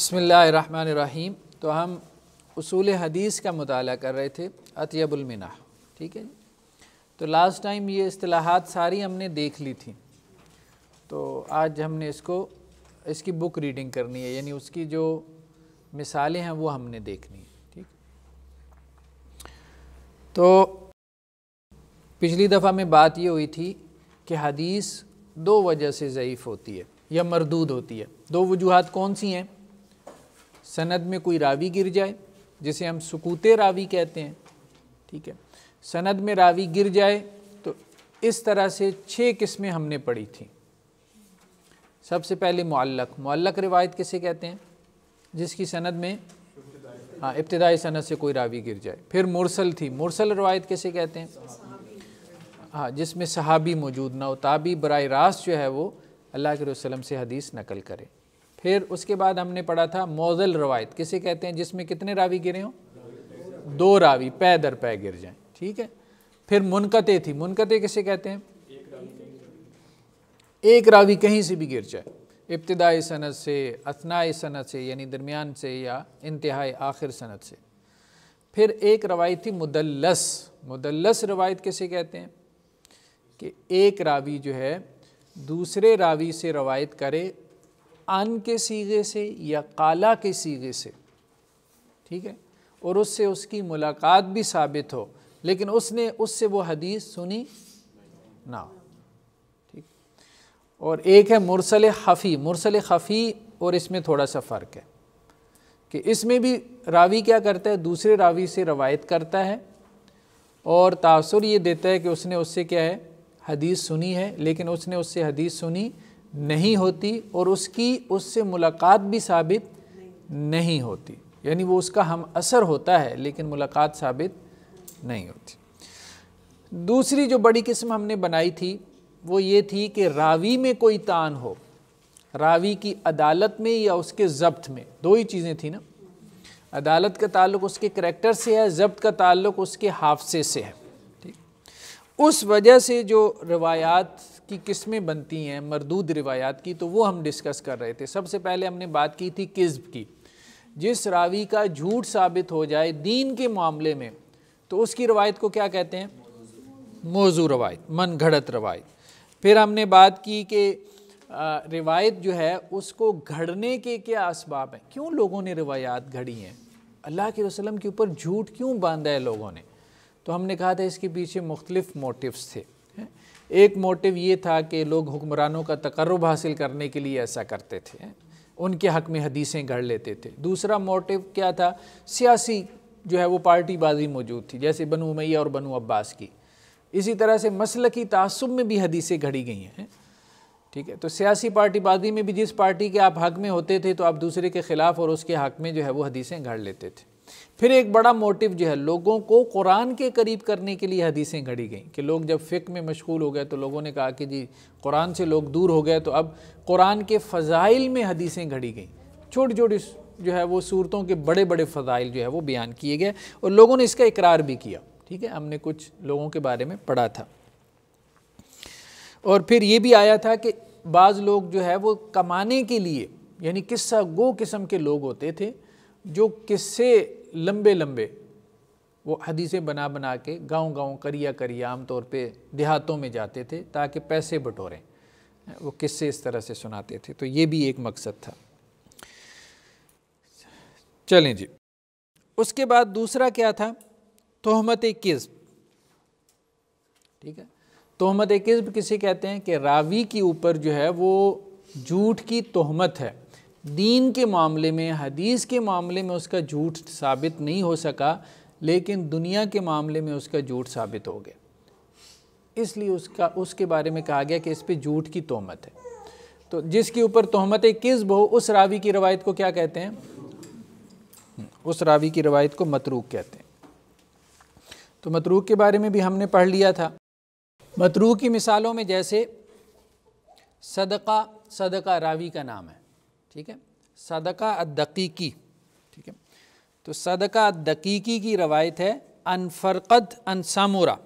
बसमीम तो हम असूल हदीस का मताल कर रहे थे अतियबुलमिना ठीक है तो लास्ट टाइम ये असलाहत सारी हमने देख ली थी तो आज हमने इसको इसकी बुक रीडिंग करनी है यानी उसकी जो मिसालें हैं वो हमने देखनी है ठीक तो पिछली दफ़ा में बात ये हुई थी कि हदीस दो वजह से ज़यीफ़ होती है या मरदूद होती है दो वजूहत कौन सी हैं सनद में कोई रावी गिर जाए जिसे हम सुकूते रावी कहते हैं ठीक है सनद में रावी गिर जाए तो इस तरह से छः किस्में हमने पढ़ी थी सबसे पहले मुअल्लक मुअल्लक रिवायत किसे कहते हैं जिसकी सनद में हाँ इब्तदाई सनद से कोई रावी गिर जाए फिर मुरसल थी मुरसल रवायत कैसे कहते हैं हाँ जिसमें सहाबी मौजूद ना हो ताबी बर रास्त जो है वो अल्लाह के वसलम से हदीस नकल करे फिर उसके बाद हमने पढ़ा था मोजल रवायत किसे कहते हैं जिसमें कितने रावी गिरे हों दो रावी पै दर पै गिर जाए ठीक है फिर मुनकते थी मुनकते किसे कहते हैं एक रावी कहीं से भी गिर जाए इब्तदाई सनत से असनाई सनत से यानी दरमियान से या इंतहाई आखिर सनत से फिर एक रवायत थी मुदलस मुदलस रवायत किसे कहते हैं कि एक रावी जो है दूसरे रावी से रवायत करे अन के सीगे से या काला के सीगे से ठीक है और उससे उसकी मुलाकात भी साबित हो लेकिन उसने उससे वो हदीस सुनी ना ठीक और एक है मुरसल खफ़ी मुरसल खफ़ी और इसमें थोड़ा सा फ़र्क है कि इसमें भी रावी क्या करता है दूसरे रावी से रवायत करता है और तासुर ये देता है कि उसने उससे क्या है हदीस सुनी है लेकिन उसने उससे हदीस सुनी नहीं होती और उसकी उससे मुलाकात भी साबित नहीं होती यानी वो उसका हम असर होता है लेकिन मुलाकात साबित नहीं होती दूसरी जो बड़ी किस्म हमने बनाई थी वो ये थी कि रावी में कोई तान हो रावी की अदालत में या उसके जब्त में दो ही चीज़ें थी ना अदालत का ताल्लुक उसके करैक्टर से है जब्त का ताल्लुक उसके हाफसे से है ठीक उस वजह से जो रवायात की किस्में बनती हैं मरदूद रिवायात की तो वो हम डिस्कस कर रहे थे सबसे पहले हमने बात की थी किस्ब की जिस रावी का झूठ साबित हो जाए दीन के मामले में तो उसकी रवायत को क्या कहते हैं मौजू रवायत मन घड़त रवायत फिर हमने बात की कि रिवायत जो है उसको घड़ने के क्या इसबाब हैं क्यों लोगों ने रवायात घड़ी हैं अल्लाह के वसलम के ऊपर झूठ क्यों बांधा है लोगों ने तो हमने कहा था इसके पीछे मुख्तलिफ़ मोटिवस थे एक मोटिव ये था कि लोग हुक्मरानों का तकर्रब हासिल करने के लिए ऐसा करते थे उनके हक में हदीसें गढ़ लेते थे दूसरा मोटिव क्या था सियासी जो है वो पार्टीबाजी मौजूद थी जैसे बनु मैया और बनु अब्बास की इसी तरह से मसल की तसब में भी हदीसें घड़ी गई हैं ठीक है तो सियासी पार्टीबाजी में भी जिस पार्टी के आप हक में होते थे तो आप दूसरे के ख़िलाफ़ और उसके हक में जो है वो हदीसें घड़ लेते थे फिर एक बड़ा मोटिव जो है लोगों को कुरान के करीब करने के लिए हदीसें घड़ी गई कि लोग जब फ़िक में मशगूल हो गए तो लोगों ने कहा कि जी कुरान से लोग दूर हो गए तो अब कुरान के फ़जाइल में हदीसें घड़ी गई छोटी छोटी जो है वो सूरतों के बड़े बड़े फ़जाइल जो है वो बयान किए गए और लोगों ने इसका इकरार भी किया ठीक है हमने कुछ लोगों के बारे में पढ़ा था और फिर ये भी आया था कि बाज़ लोग जो है वो कमाने के लिए यानी किस्सा गो किस्म के लोग होते थे जो किस्से लंबे लंबे वो हदीसें बना बना के गांव गांव करिया करिया आमतौर पे देहातों में जाते थे ताकि पैसे बटोरें वो किस्से इस तरह से सुनाते थे तो ये भी एक मकसद था चलें जी उसके बाद दूसरा क्या था तोहमत किस्ब ठीक है तोहमत किस्ब किसे कहते हैं कि रावी के ऊपर जो है वो झूठ की तोहमत है दीन के मामले में हदीस के मामले में उसका झूठ साबित नहीं हो सका लेकिन दुनिया के मामले में उसका झूठ साबित हो गया इसलिए उसका उसके बारे में कहा गया कि इस पर झूठ की तोहमत है तो जिसके ऊपर तोहमत किस्ब हो उस रावी की रवायत को क्या कहते हैं उस रावी की रवायत को मतरूक कहते हैं तो मतरूक के बारे में भी हमने पढ़ लिया था मतरूक की मिसालों में जैसे सदका सदका रावी का नाम है ठीक है सदका अदकीकी ठीक है तो सदका अदकीकी की रवायत है अनफ़रकत अन सामूरा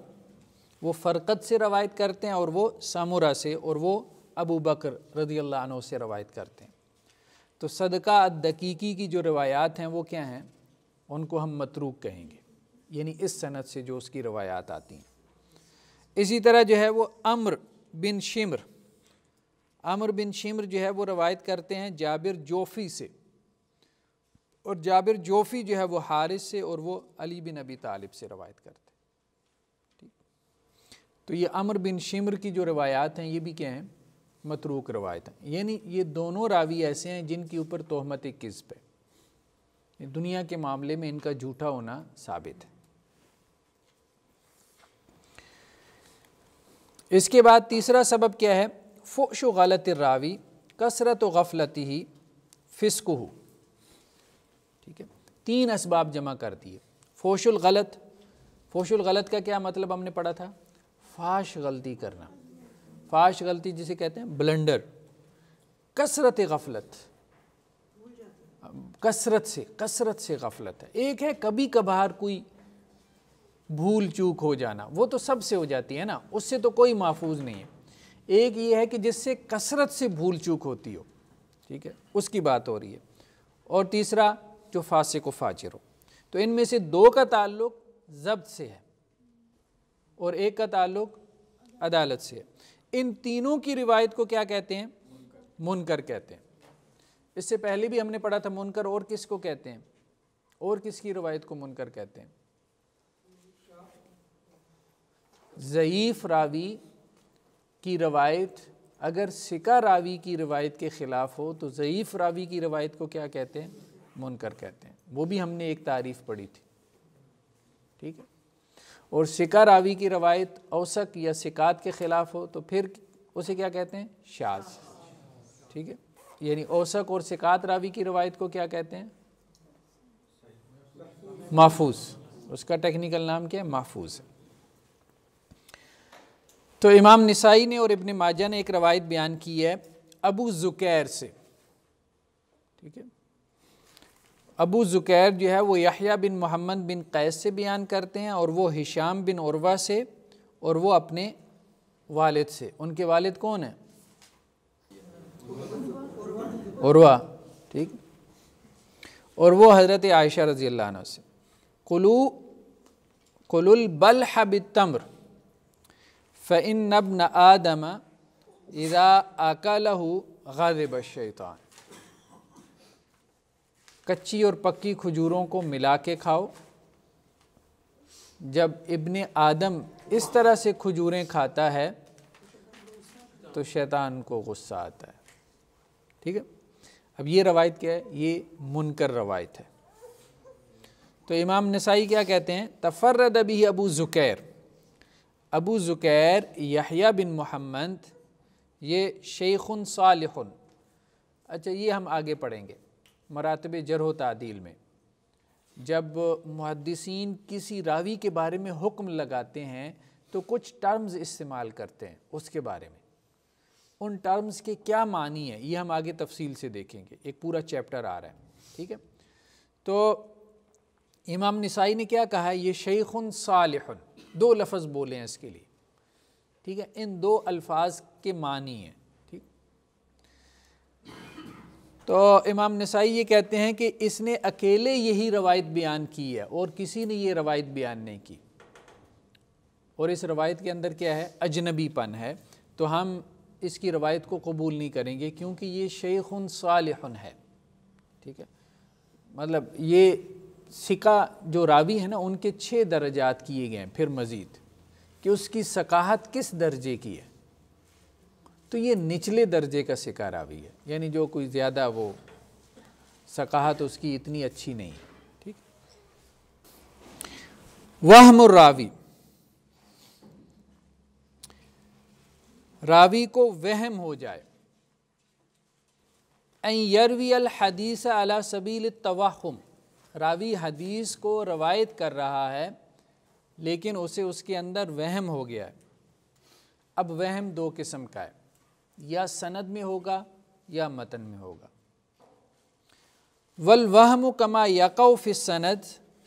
वो फ़रकत से रवायत करते हैं और वो सामूरा से और वो अबू बकर रदी अल्लाह से रवायत करते हैं तो सदका अदकीकी की जो रवायात हैं वो क्या हैं उनको हम मतरूक कहेंगे यानी इस सनत से जो उसकी रवायात आती हैं इसी तरह जो है वो अम्र बिन शिमर आमर बिन शिमर जो है वो रवायत करते हैं जाबिर जोफ़ी से और जाबिर जोफ़ी जो है वो हारिस से और वो अली बिन अबी तालिब से रवायत करते हैं ठीक तो ये अमर बिन शिमर की जो रवायात हैं ये भी क्या हैं मतरूक रवायत हैं यानी ये दोनों रावी ऐसे हैं जिनके ऊपर तोहमत किस्ब है दुनिया के मामले में इनका झूठा होना साबित है इसके बाद तीसरा सबब क्या है फ़ुश गलत रावी कसरत गफलत ही हो ठीक है तीन इसबाब जमा कर दिए फ़ोशुल गलत फ़ोशुल गलत का क्या मतलब हमने पढ़ा था फाश गलती करना फाश गलती जिसे कहते हैं ब्लंडर कसरत गफलत कसरत से कसरत से गफलत है एक है कभी कभार कोई भूल चूक हो जाना वो तो सब से हो जाती है ना उससे तो कोई महफूज नहीं है एक ये है कि जिससे कसरत से भूल चूक होती हो ठीक है उसकी बात हो रही है और तीसरा जो फासे को फाचिर हो तो इनमें से दो का ताल्लुक जब्त से है और एक का ताल्लुक अदालत से है इन तीनों की रिवायत को क्या कहते हैं मुनकर कहते हैं इससे पहले भी हमने पढ़ा था मुनकर और किस को कहते हैं और किसकी रिवायत को मुनकर कहते हैं ज़यीफ़ रावी की रवायत अगर सिका रावी की रवायत के ख़िलाफ़ हो तो ज़यीफ़ रावी की रवायत को क्या कहते हैं मुनकर कहते हैं वो भी हमने एक तारीफ़ पढ़ी थी ठीक है और सिका रावी की रवायत औसक या सिकात के ख़िलाफ़ हो तो फिर उसे क्या कहते हैं शाज ठीक है यानी औसक और सिकात रावी की रवायत को क्या कहते हैं महफूज उसका टेक्निकल नाम क्या है महफूज है तो इमाम नसाई ने और इबन माजा ने एक रवायत बयान की है अबू ज़ुकैर से ठीक है अबू ज़ुकैर जो है वो याहिया बिन मोहम्मद बिन कैस से बयान करते हैं और वो हिशाम बिन औरवा से और वो अपने वालिद से उनके वालिद कौन है औरवा ठीक और वो हज़रत आयशा रज़ी अल्लाह से कुलू कुलुल बल हबितम्र फ़िन नबन आदम इज़ा अकलह गज़ब शैतान कच्ची और पक्की खजूरों को मिला के खाओ जब इब्ने आदम इस तरह से खजूरें खाता है तो शैतान को गुस्सा आता है ठीक है अब ये रवायत क्या है ये मुनकर रवायत है तो इमाम नसाई क्या कहते हैं तफर्रद अबी अबू ज़ुकैर अबू ज़ुकैर यहिया बिन मोहम्मद ये शेख़ुन सालिखुन अच्छा ये हम आगे पढ़ेंगे मरातब जरह तदील में जब मुहदसिन किसी रावी के बारे में हुक्म लगाते हैं तो कुछ टर्म्स इस्तेमाल करते हैं उसके बारे में उन टर्म्स के क्या मानी है ये हम आगे तफसील से देखेंगे एक पूरा चैप्टर आ रहा है ठीक है तो इमाम नसाई ने क्या कहा है ये शेख सालहन दो लफ्ज़ बोले हैं इसके लिए ठीक है इन दो अल्फाज के मानी हैं ठीक तो इमाम नसाई ये कहते हैं कि इसने अकेले यही रवायत बयान की है और किसी ने ये रवायत बयान नहीं की और इस रवायत के अंदर क्या है अजनबीपन है तो हम इसकी रवायत को कबूल नहीं करेंगे क्योंकि ये शेख सालहन है ठीक है मतलब ये सिका जो रावी है ना उनके छः दर्जात किए गए हैं फिर मज़ीद कि उसकी सकाहत किस दर्जे की है तो ये निचले दर्जे का सिका रावी है यानी जो कोई ज़्यादा वो सकाहत उसकी इतनी अच्छी नहीं ठीक वहम रावी रावी को वहम हो जाए यरवी अल हदीस अला सबील तवाहम रावी हदीस को रवायत कर रहा है लेकिन उसे उसके अंदर वहम हो गया है अब वहम दो किस्म का है या सनद में होगा या मतन में होगा वल वहम कमा यकौफ़ सनद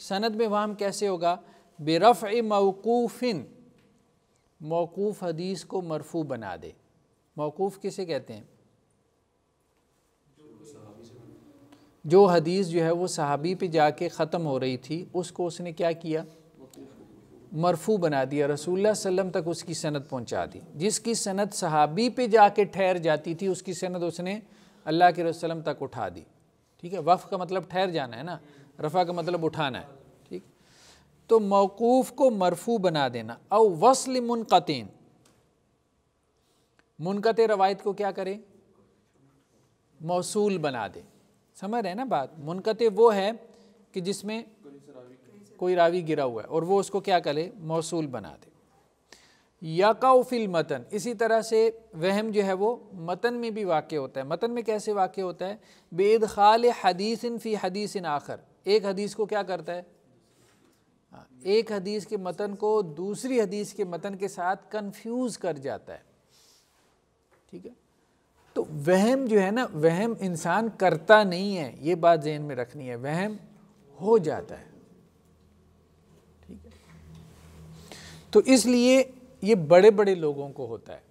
सनद में वहम कैसे होगा बेरफ़ मौकूफ़िन मौकूफ़ हदीस को मरफू बना दे मौकूफ़ किसे कहते हैं जो हदीस जो है वो सहाबी पे जाके ख़त्म हो रही थी उसको उसने क्या किया मरफू बना दिया रसूलुल्लाह सल्लम तक उसकी सनत पहुंचा दी जिसकी सनत सहाबी पे जाके ठहर जाती थी उसकी सनत उसने अल्लाह के रसलम तक उठा दी ठीक है वफ़ का मतलब ठहर जाना है ना रफ़ा का मतलब उठाना है ठीक तो मौकूफ़ को मरफू बना देना अव वसल मुनकिन मुनक़त रवायत को क्या करें मौसूल बना दें समझ रहे हैं ना बात मुनकते वो है कि जिसमें कोई रावी गिरा हुआ है और वो उसको क्या करे मौसूल बना दे याकाउफिल मतन इसी तरह से वहम जो है वो मतन में भी वाक़ होता है मतन में कैसे वाक़ होता है बेद खाल हदीस फ़ी हदीस आखर एक हदीस को क्या करता है हाँ, एक हदीस के मतन को दूसरी हदीस के मतन के साथ कन्फ्यूज़ कर जाता है ठीक है तो वहम जो है ना वहम इंसान करता नहीं है ये बात जहन में रखनी है वहम हो जाता है ठीक है तो इसलिए ये बड़े बड़े लोगों को होता है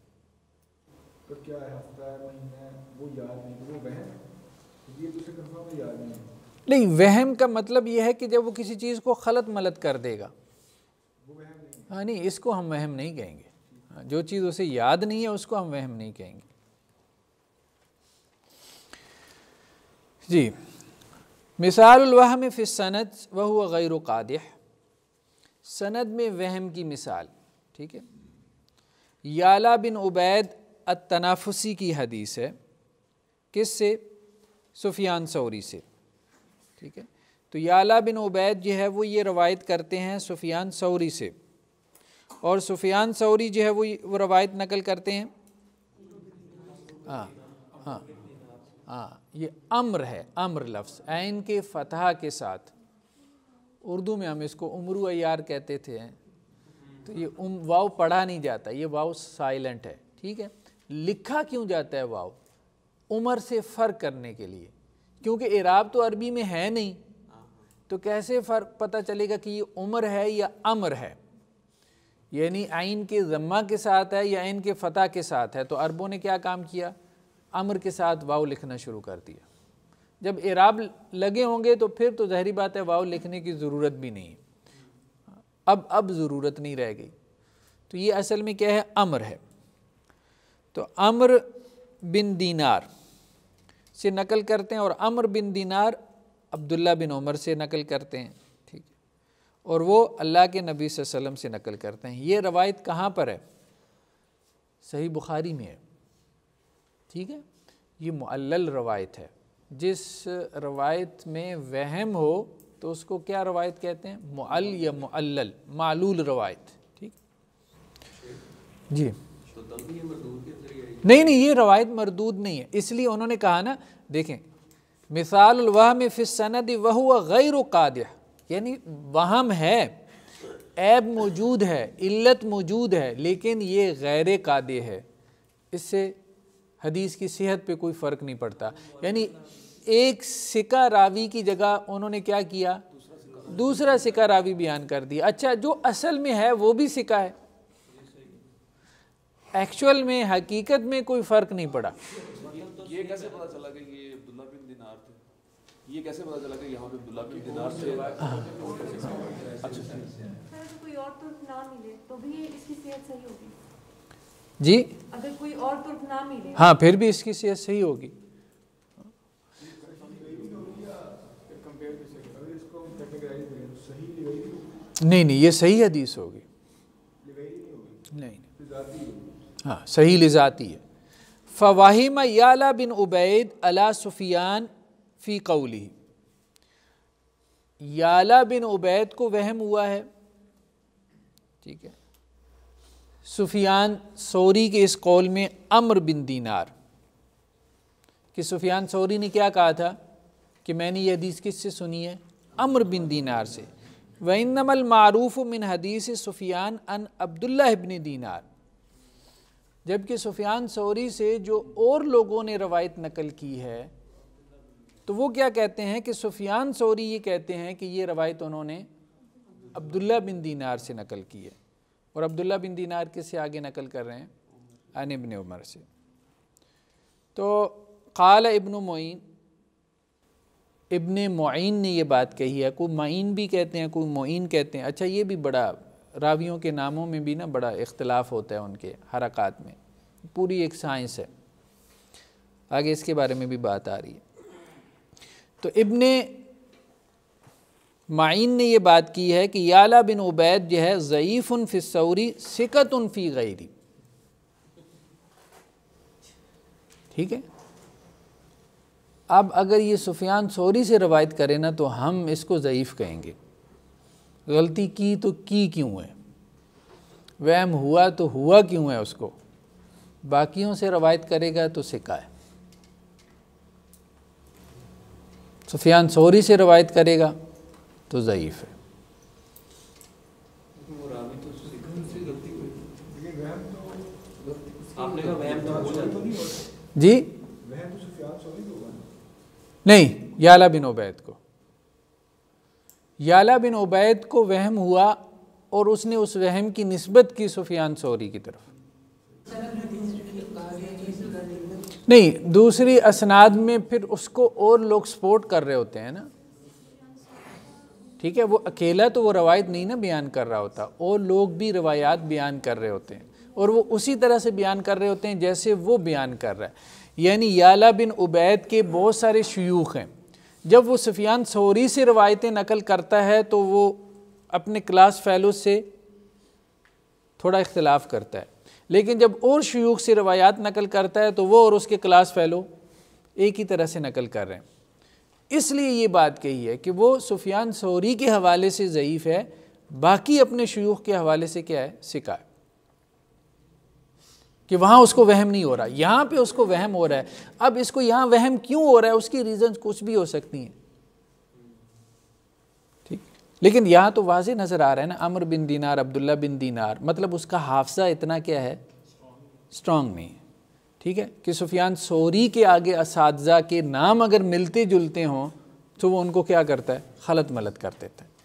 तो क्या हफ्ता महीना वो याद नहीं वो वहम ये तो कंफर्म याद नहीं नहीं वहम का मतलब यह है कि जब वो किसी चीज़ को खलत मलत कर देगा हाँ नहीं इसको हम वहम नहीं कहेंगे हाँ, जो चीज़ उसे याद नहीं है उसको हम वहम नहीं कहेंगे जी मिसालवहम फ़िसनद वह गैर कादह सनद में वहम की मिसाल ठीक है याला बिन उबैद अतनाफुसी की हदीस है किस से सुफियान सौरी से ठीक है तो याला बिन उबैद जो है वो ये रवायत करते हैं सुफियान सौरी से और सुफियान सौरी जो है वो वो रवायत नकल करते हैं हाँ हाँ हाँ ये अम्र है अम्र लफ्ज़ ऐन के फतह के साथ उर्दू में हम इसको उमरू अयार कहते थे तो ये उम वाव पढ़ा नहीं जाता ये वाव साइलेंट है ठीक है लिखा क्यों जाता है वाव उमर से फ़र्क करने के लिए क्योंकि इराब तो अरबी में है नहीं तो कैसे फ़र्क पता चलेगा कि ये उम्र है या अम्र है यानी आइन के ज़म्मा के साथ है या आइन के फ़तह के साथ है तो अरबों ने क्या काम किया अमर के साथ वाव लिखना शुरू कर दिया जब एराब लगे होंगे तो फिर तो जहरी बात है वाव लिखने की ज़रूरत भी नहीं अब अब ज़रूरत नहीं रह गई तो ये असल में क्या है अमर है तो अमर बिन दीनार से नकल करते हैं और अमर बिन दीनार अब्दुल्ला बिन उमर से नकल करते हैं ठीक है और वो अल्लाह के नबी से नकल करते हैं ये रवायत कहाँ पर है सही बुखारी में है ठीक है ये मुअल्ल रवायत है जिस रवायत में वहम हो तो उसको क्या रवायत कहते हैं मुअल या मुअल्ल मालूल रवायत ठीक जी नहीं नहीं ये रवायत मरदूद नहीं है इसलिए उन्होंने कहा ना देखें मिसाल वह में सनद वह गैर काद यानी वहम है ऐब मौजूद है इल्लत मौजूद है लेकिन ये गैर कादे है इससे हदीस की सेहत पे कोई फ़र्क नहीं पड़ता यानी एक सिका रावी की जगह उन्होंने क्या किया दूसरा सिका रावी बयान कर दिया अच्छा जो असल में है वो भी सिका है एक्चुअल में हकीकत में कोई फ़र्क नहीं पड़ा ये कैसे पता चला कि ये अब्दुल्ला बिन दिनार थे ये कैसे पता चला कि यहाँ पे अब्दुल्ला बिन दिनार थे अच्छा कोई और तो ना मिले तो भी इसकी सेहत सही होगी जी अगर कोई और तुर्क ना मिले हाँ फिर भी इसकी सेहत सही होगी नहीं नहीं ये सही हदीस होगी नहीं हाँ सही लिजाती है फवाही याला बिन उबैद अला सुफियान फ़ी कौली याला बिन उबैद को वहम हुआ है ठीक है सुफियान सोरी के इस कौल में अम्र बिन दीनार कि सुफियान सोरी ने क्या कहा था कि मैंने ये हदीस किससे सुनी है अम्र बिन दीनार से वनमल मारूफ़ मिन हदीस सुफियान अन अब्दुल्ला बिन दीनार जबकि सुफियान सोरी से जो और लोगों ने रवायत नकल की है तो वो क्या कहते हैं कि सुफियान सोरी ये कहते हैं कि ये रवायत उन्होंने अब्दुल्ला बिन दीनार से नकल की है और अब्दुल्ला बिन दीनार किस से आगे नकल कर रहे हैं अन उमर से तो काल इबन मोइन इबन मोइन ने ये बात कही है कोई मोइन भी कहते हैं कोई मोइन कहते हैं अच्छा ये भी बड़ा रावियों के नामों में भी ना बड़ा इख्तलाफ होता है उनके हरकत में पूरी एक साइंस है आगे इसके बारे में भी बात आ रही है तो इबन माइन ने यह बात की है कि याला बिन उबैद जो है ज़यीफ़ फ़िसौरी सिकत फ़ी गैरी ठीक है अब अगर ये सुफियान सौरी से रवायत करें ना तो हम इसको ज़यीफ़ कहेंगे गलती की तो की क्यों है वहम हुआ तो हुआ क्यों है उसको बाकियों से रवायत करेगा तो सिका है सुफियान सौरी से रवायत करेगा तो ज़यीफ़ है जी तो तो नहीं याला बिन उबैद को याला बिन उबैद को वहम हुआ और उसने उस वहम की नस्बत की सुफियान सौरी की तरफ नहीं दूसरी असनाद में फिर उसको और लोग सपोर्ट कर रहे होते हैं ना ठीक है वो अकेला तो वो रवायत नहीं ना बयान कर रहा होता और लोग भी रवायात बयान कर रहे होते हैं और वो उसी तरह से बयान कर रहे होते हैं जैसे वो बयान कर रहा है यानी याला बिन उबैद के बहुत सारे शयूख हैं जब वो सफियान सौरी से रवायतें नकल करता है तो वो अपने क्लास फैलो से थोड़ा इख्तलाफ करता है लेकिन जब और शयूख से रवायात नकल करता है तो वो और उसके क्लास फैलो एक ही तरह से नकल कर रहे हैं इसलिए ये बात कही है कि वो सुफियान सौरी के हवाले से ज़यीफ़ है बाकी अपने शयूख के हवाले से क्या है सिका है कि वहाँ उसको वहम नहीं हो रहा यहाँ पे उसको वहम हो रहा है अब इसको यहाँ वहम क्यों हो रहा है उसकी रीज़न कुछ भी हो सकती हैं ठीक लेकिन यहाँ तो वाज नज़र आ रहा है ना अमर बिन दीनार अब्दुल्ला बिन दीनार मतलब उसका हाफसा इतना क्या है स्ट्रॉन्ग नहीं है ठीक है कि सुफियान सोरी के आगे इस के नाम अगर मिलते जुलते हों तो वो उनको क्या करता है खलत मलत कर देता है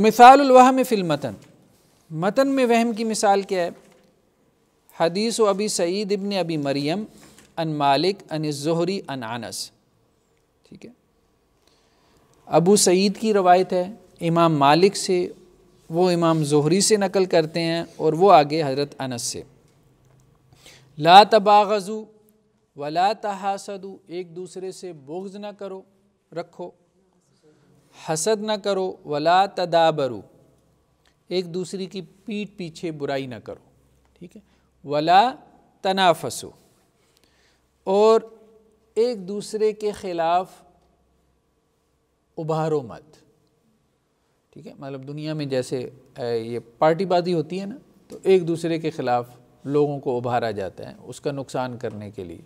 व में फिल मतन मतन में वहम की मिसाल क्या है हदीस व अबी सईद इबन अबी मरियम अन मालिक अन ज़हरी अन आनस ठीक है अबू सईद की रवायत है इमाम मालिक से वो इमाम जहरी से नकल करते हैं और वो आगे हज़रत अनस से ला तबागज़ू वला तहासदू एक दूसरे से बोग्ज़ ना करो रखो हसद ना करो वला तदाबरू एक दूसरे की पीठ पीछे बुराई ना करो ठीक है वला तनाफसु और एक दूसरे के ख़िलाफ़ उभारो मत ठीक है मतलब दुनिया में जैसे ये पार्टीबाजी होती है ना तो एक दूसरे के ख़िलाफ़ लोगों को उभारा जाता है उसका नुकसान करने के लिए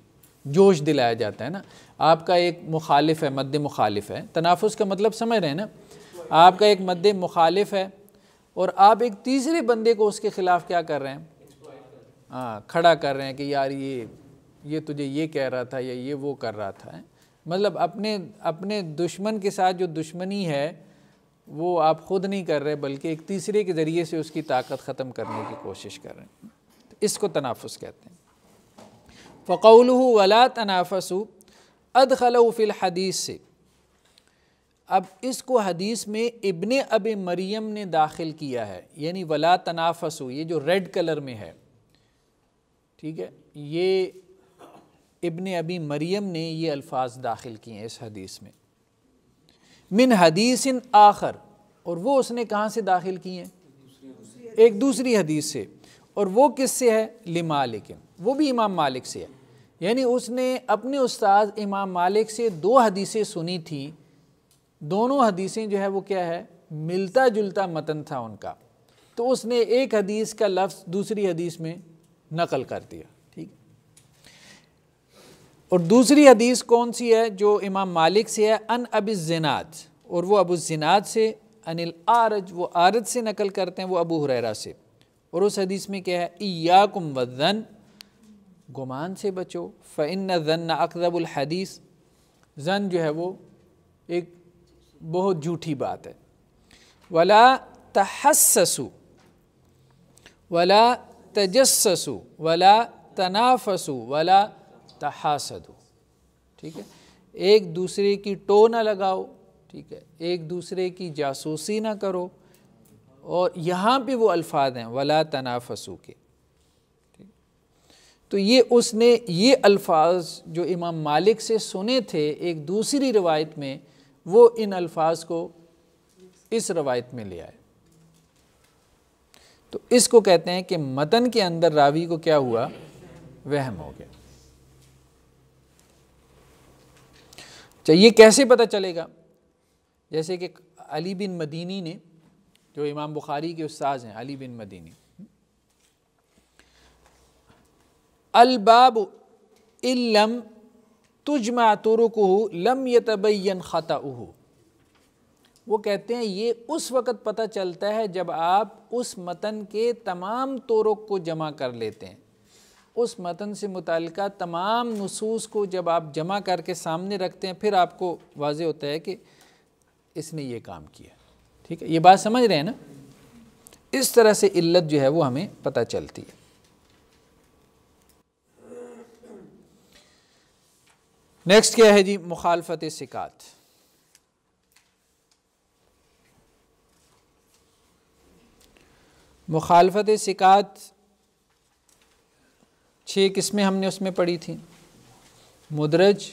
जोश दिलाया जाता है ना आपका एक मुखालिफ है मद मुखालिफ है तनाफुस का मतलब समझ रहे हैं ना आपका एक मद मुखालिफ है और आप एक तीसरे बंदे को उसके ख़िलाफ़ क्या कर रहे हैं हाँ खड़ा कर रहे हैं कि यार ये ये तुझे ये कह रहा था या ये वो कर रहा था मतलब अपने अपने दुश्मन के साथ जो दुश्मनी है वो आप ख़ुद नहीं कर रहे बल्कि एक तीसरे के ज़रिए से उसकी ताकत ख़त्म करने की कोशिश कर रहे हैं इसको तनाफस कहते हैं फ़कौल वला तनाफसु अदखलफ़िल हदीस से अब इसको हदीस में इबन अब मरियम ने दाखिल किया है यानी वला तनाफसु ये जो रेड कलर में है ठीक है ये इबन अबी मरियम ने ये अल्फाज दाखिल किए हैं इस हदीस में मिन हदीस इन आखर और वो उसने कहाँ से दाखिल किए हैं एक दूसरी हदीस से और वो किससे है लेकिन वो भी इमाम मालिक से है यानी उसने अपने उस्ताद इमाम मालिक से दो हदीसें सुनी थी दोनों हदीसें जो है वो क्या है मिलता जुलता मतन था उनका तो उसने एक हदीस का लफ्ज़ दूसरी हदीस में नकल कर दिया ठीक और दूसरी हदीस कौन सी है जो इमाम मालिक से है अन अब जनात और वो अबू जिनाद से अनिल आरज वो आरज से नकल करते हैं वो अबू हुरैरा से और उस हदीस में क्या है ईयाकुम वन गुमान से बचो फ़िन जन अकदबुल हदीस जन जो है वो एक बहुत झूठी बात है वला तहससु वला तजस्सु वला तनाफसु वला तहासदु ठीक है एक दूसरे की टो ना लगाओ ठीक है एक दूसरे की जासूसी ना करो और यहाँ पे वो अल्फाज हैं वला तनाफसू के तो ये उसने ये अल्फाज जो इमाम मालिक से सुने थे एक दूसरी रवायत में वो इन अल्फाज को इस रवायत में ले आए तो इसको कहते हैं कि मतन के अंदर रावी को क्या हुआ वहम हो गया चाहिए तो ये कैसे पता चलेगा जैसे कि अली बिन मदीनी ने जो इमाम बुखारी के उस्ताद हैं अली बिन मदीनी अलबाब इलम तुजमा तुरुकू लम यतबैन ख़ता वो कहते हैं ये उस वक़्त पता चलता है जब आप उस मतन के तमाम तोरक को जमा कर लेते हैं उस मतन से मुतल तमाम नसूस को जब आप जमा करके सामने रखते हैं फिर आपको वाज होता है कि इसने ये काम किया ठीक है ये बात समझ रहे हैं ना इस तरह से इल्लत जो है वो हमें पता चलती है नेक्स्ट क्या है जी मुखालफत सिकात मुखालफत सिकात छः किस्में हमने उसमें पढ़ी थी मुदरज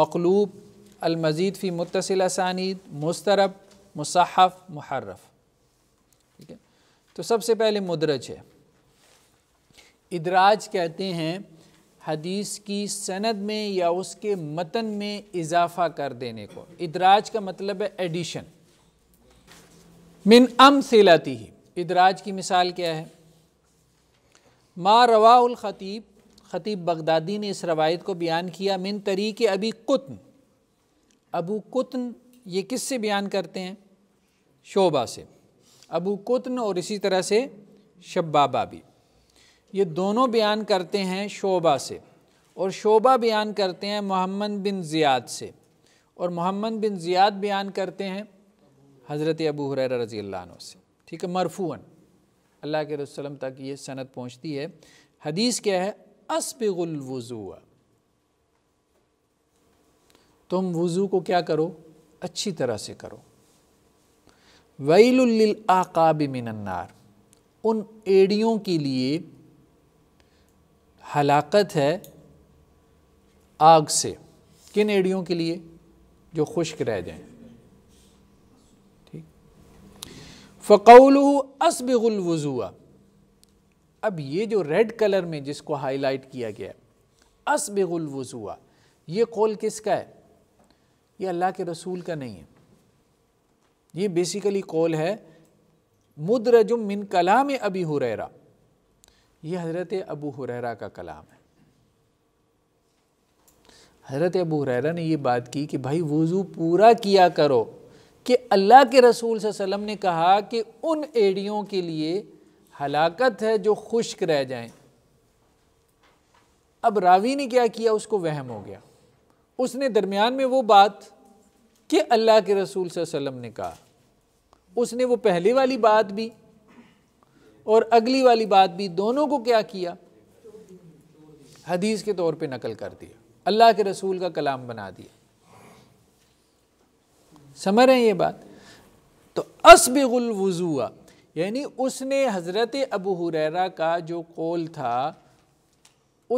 मकलूब अलमजीद फ़ी मुतसिल असानीद मुस्तरब मुसहफ़ मुहर्रफ ठीक है तो सबसे पहले मुदरज है इदराज कहते हैं हदीस की सनद में या उसके मतन में इजाफा कर देने को इदराज का मतलब है एडिशन मिन अम सेलाती ही इदराज की मिसाल क्या है मा रवाउल ख़तीब ख़तीब बगदादी ने इस रवायत को बयान किया मिन तरीक़ अभी कुतन अबू कुतन ये किस से बयान करते हैं शोबा से अबू कुतन और इसी तरह से शब्बाबा भी ये दोनों बयान करते हैं शोबा से और शोबा बयान करते हैं मोहम्मद बिन ज़ियाद से और मोहम्मद बिन ज़ियाद बयान करते हैं हज़रत अबू हुरैरा रज़ी से ठीक है मरफून अल्लाह के रसलम तक ये सनत पहुँचती है हदीस क्या है असबगुल तुम वज़ू को क्या करो अच्छी तरह से करो वैल आकाब मिनन्नार उन एड़ियों के लिए हलाकत है आग से किन एड़ियों के लिए जो खुश्क रह जाएं ठीक असबिगुल वजू अब ये जो रेड कलर में जिसको हाईलाइट किया गया वजू ये कौल किसका है ये अल्लाह के रसूल का नहीं है ये बेसिकली कौल है मुदरजुम मिन कलाम अबी हुरैरा ये हज़रत अबू हुरैरा का कलाम है हज़रत अबू हुरैरा ने ये बात की कि भाई वज़ू पूरा किया करो कि अल्लाह के रसूल वसम ने कहा कि उन एड़ियों के लिए हलाकत है जो खुश्क रह जाएं अब रावी ने क्या किया उसको वहम हो गया उसने दरमियान में वो बात कि अल्लाह के रसूल वसम ने कहा उसने वो पहले वाली बात भी और अगली वाली बात भी दोनों को क्या किया हदीस के तौर पे नकल कर दिया अल्लाह के रसूल का कलाम बना दिया समझ रहे हैं ये बात तो असबिगुल वज़ुआ यानी उसने हज़रत अबू हुररा का जो कौल था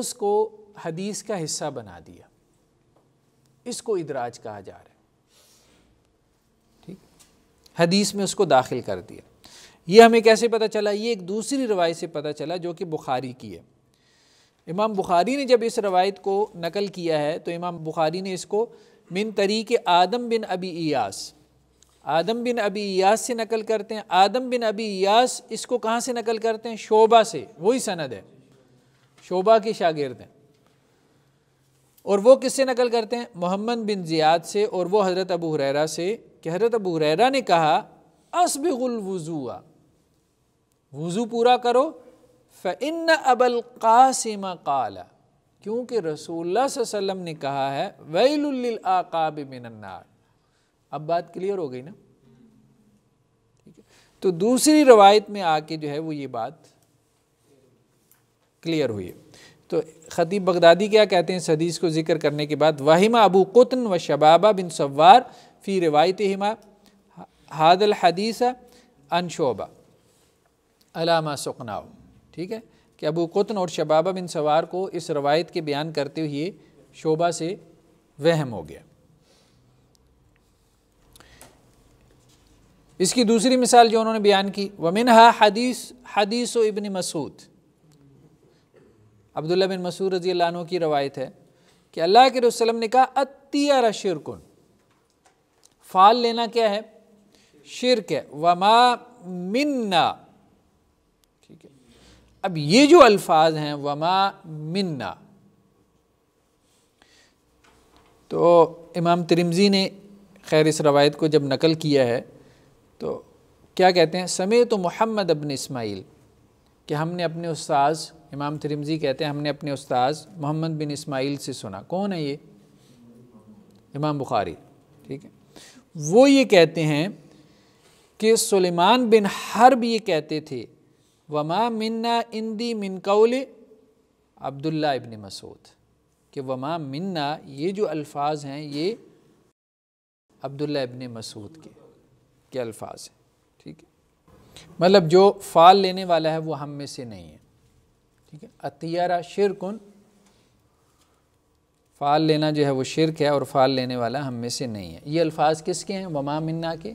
उसको हदीस का हिस्सा बना दिया इसको इदराज कहा जा रहा है ठीक हदीस में उसको दाखिल कर दिया ये हमें कैसे पता चला ये एक दूसरी रवायत से पता चला जो कि बुखारी की है इमाम बुखारी ने जब इस रवायत को नकल किया है तो इमाम बुखारी ने इसको मिन तरीक़ आदम बिन अबी इयास आदम बिन अबी इयास से नकल करते हैं आदम बिन अबी इयास इसको कहाँ से नकल करते हैं शोबा से वही सनद है शोबा के शागिर्द हैं और वो किससे नकल करते हैं मोहम्मद बिन ज़ियाद से और वो हज़रत अबू हुररा से कि हज़रत अबू हुररा ने कहा असबिगुल वज़ूआ वज़ू पूरा करो फ़िन अबल कासिम काला क्योंकि रसूलुल्लाह ने कहा है वैलआब मिनन्नार अब बात क्लियर हो गई ना ठीक है तो दूसरी रवायत में आके जो है वो ये बात क्लियर हुई है तो ख़तीब बगदादी क्या कहते हैं इस हदीस को जिक्र करने के बाद वाहिमा अबू कुतन व शबाबा बिन सवार फ़ी रिवायत हिमा हादल हदीस अन शोबा अलामा सुखनाओ ठीक है कि अबू कुतन और शबाबा बिन सवार को इस रवायत के बयान करते हुए शोबा से वहम हो गया इसकी दूसरी मिसाल जो उन्होंने बयान की वमिन हा हदीस हदीस व इबन मसूद अब्दुल्ला बिन मसूर रजी अल्लाह की रवायत है कि अल्लाह के रसलम ने कहा अतिया शिरकुन फ़ाल लेना क्या है शिरक है वमा मिन्ना ठीक है अब ये जो अल्फाज हैं वमा मिन्ना तो इमाम तिरमजी ने खैर इस रवायत को जब नकल किया है तो क्या कहते हैं समय तो मोहम्मद अबन इसमाइल कि हमने अपने उस्ताज़ इमाम तिरमजी कहते हैं हमने अपने उस्ताद मोहम्मद बिन इस्माइल से सुना कौन है ये इमाम बुखारी ठीक है वो ये कहते हैं कि सुलेमान बिन हर्ब ये कहते थे वमा मिन्ना इंदी मिन कौल अब्दुल्ला इबन मसूद कि वमा मिन्ना ये जो अल्फाज हैं ये अब्दुल्ला इबन मसूद के के अल्फाज हैं ठीक है मतलब जो फ़ाल लेने वाला है वो हम में से नहीं है ठीक है अतियारा शिरकुन फ़ाल लेना जो है वो शिरक है और फ़ाल लेने वाला हम में से नहीं है ये अल्फाज किसके हैं वमा मन्ना के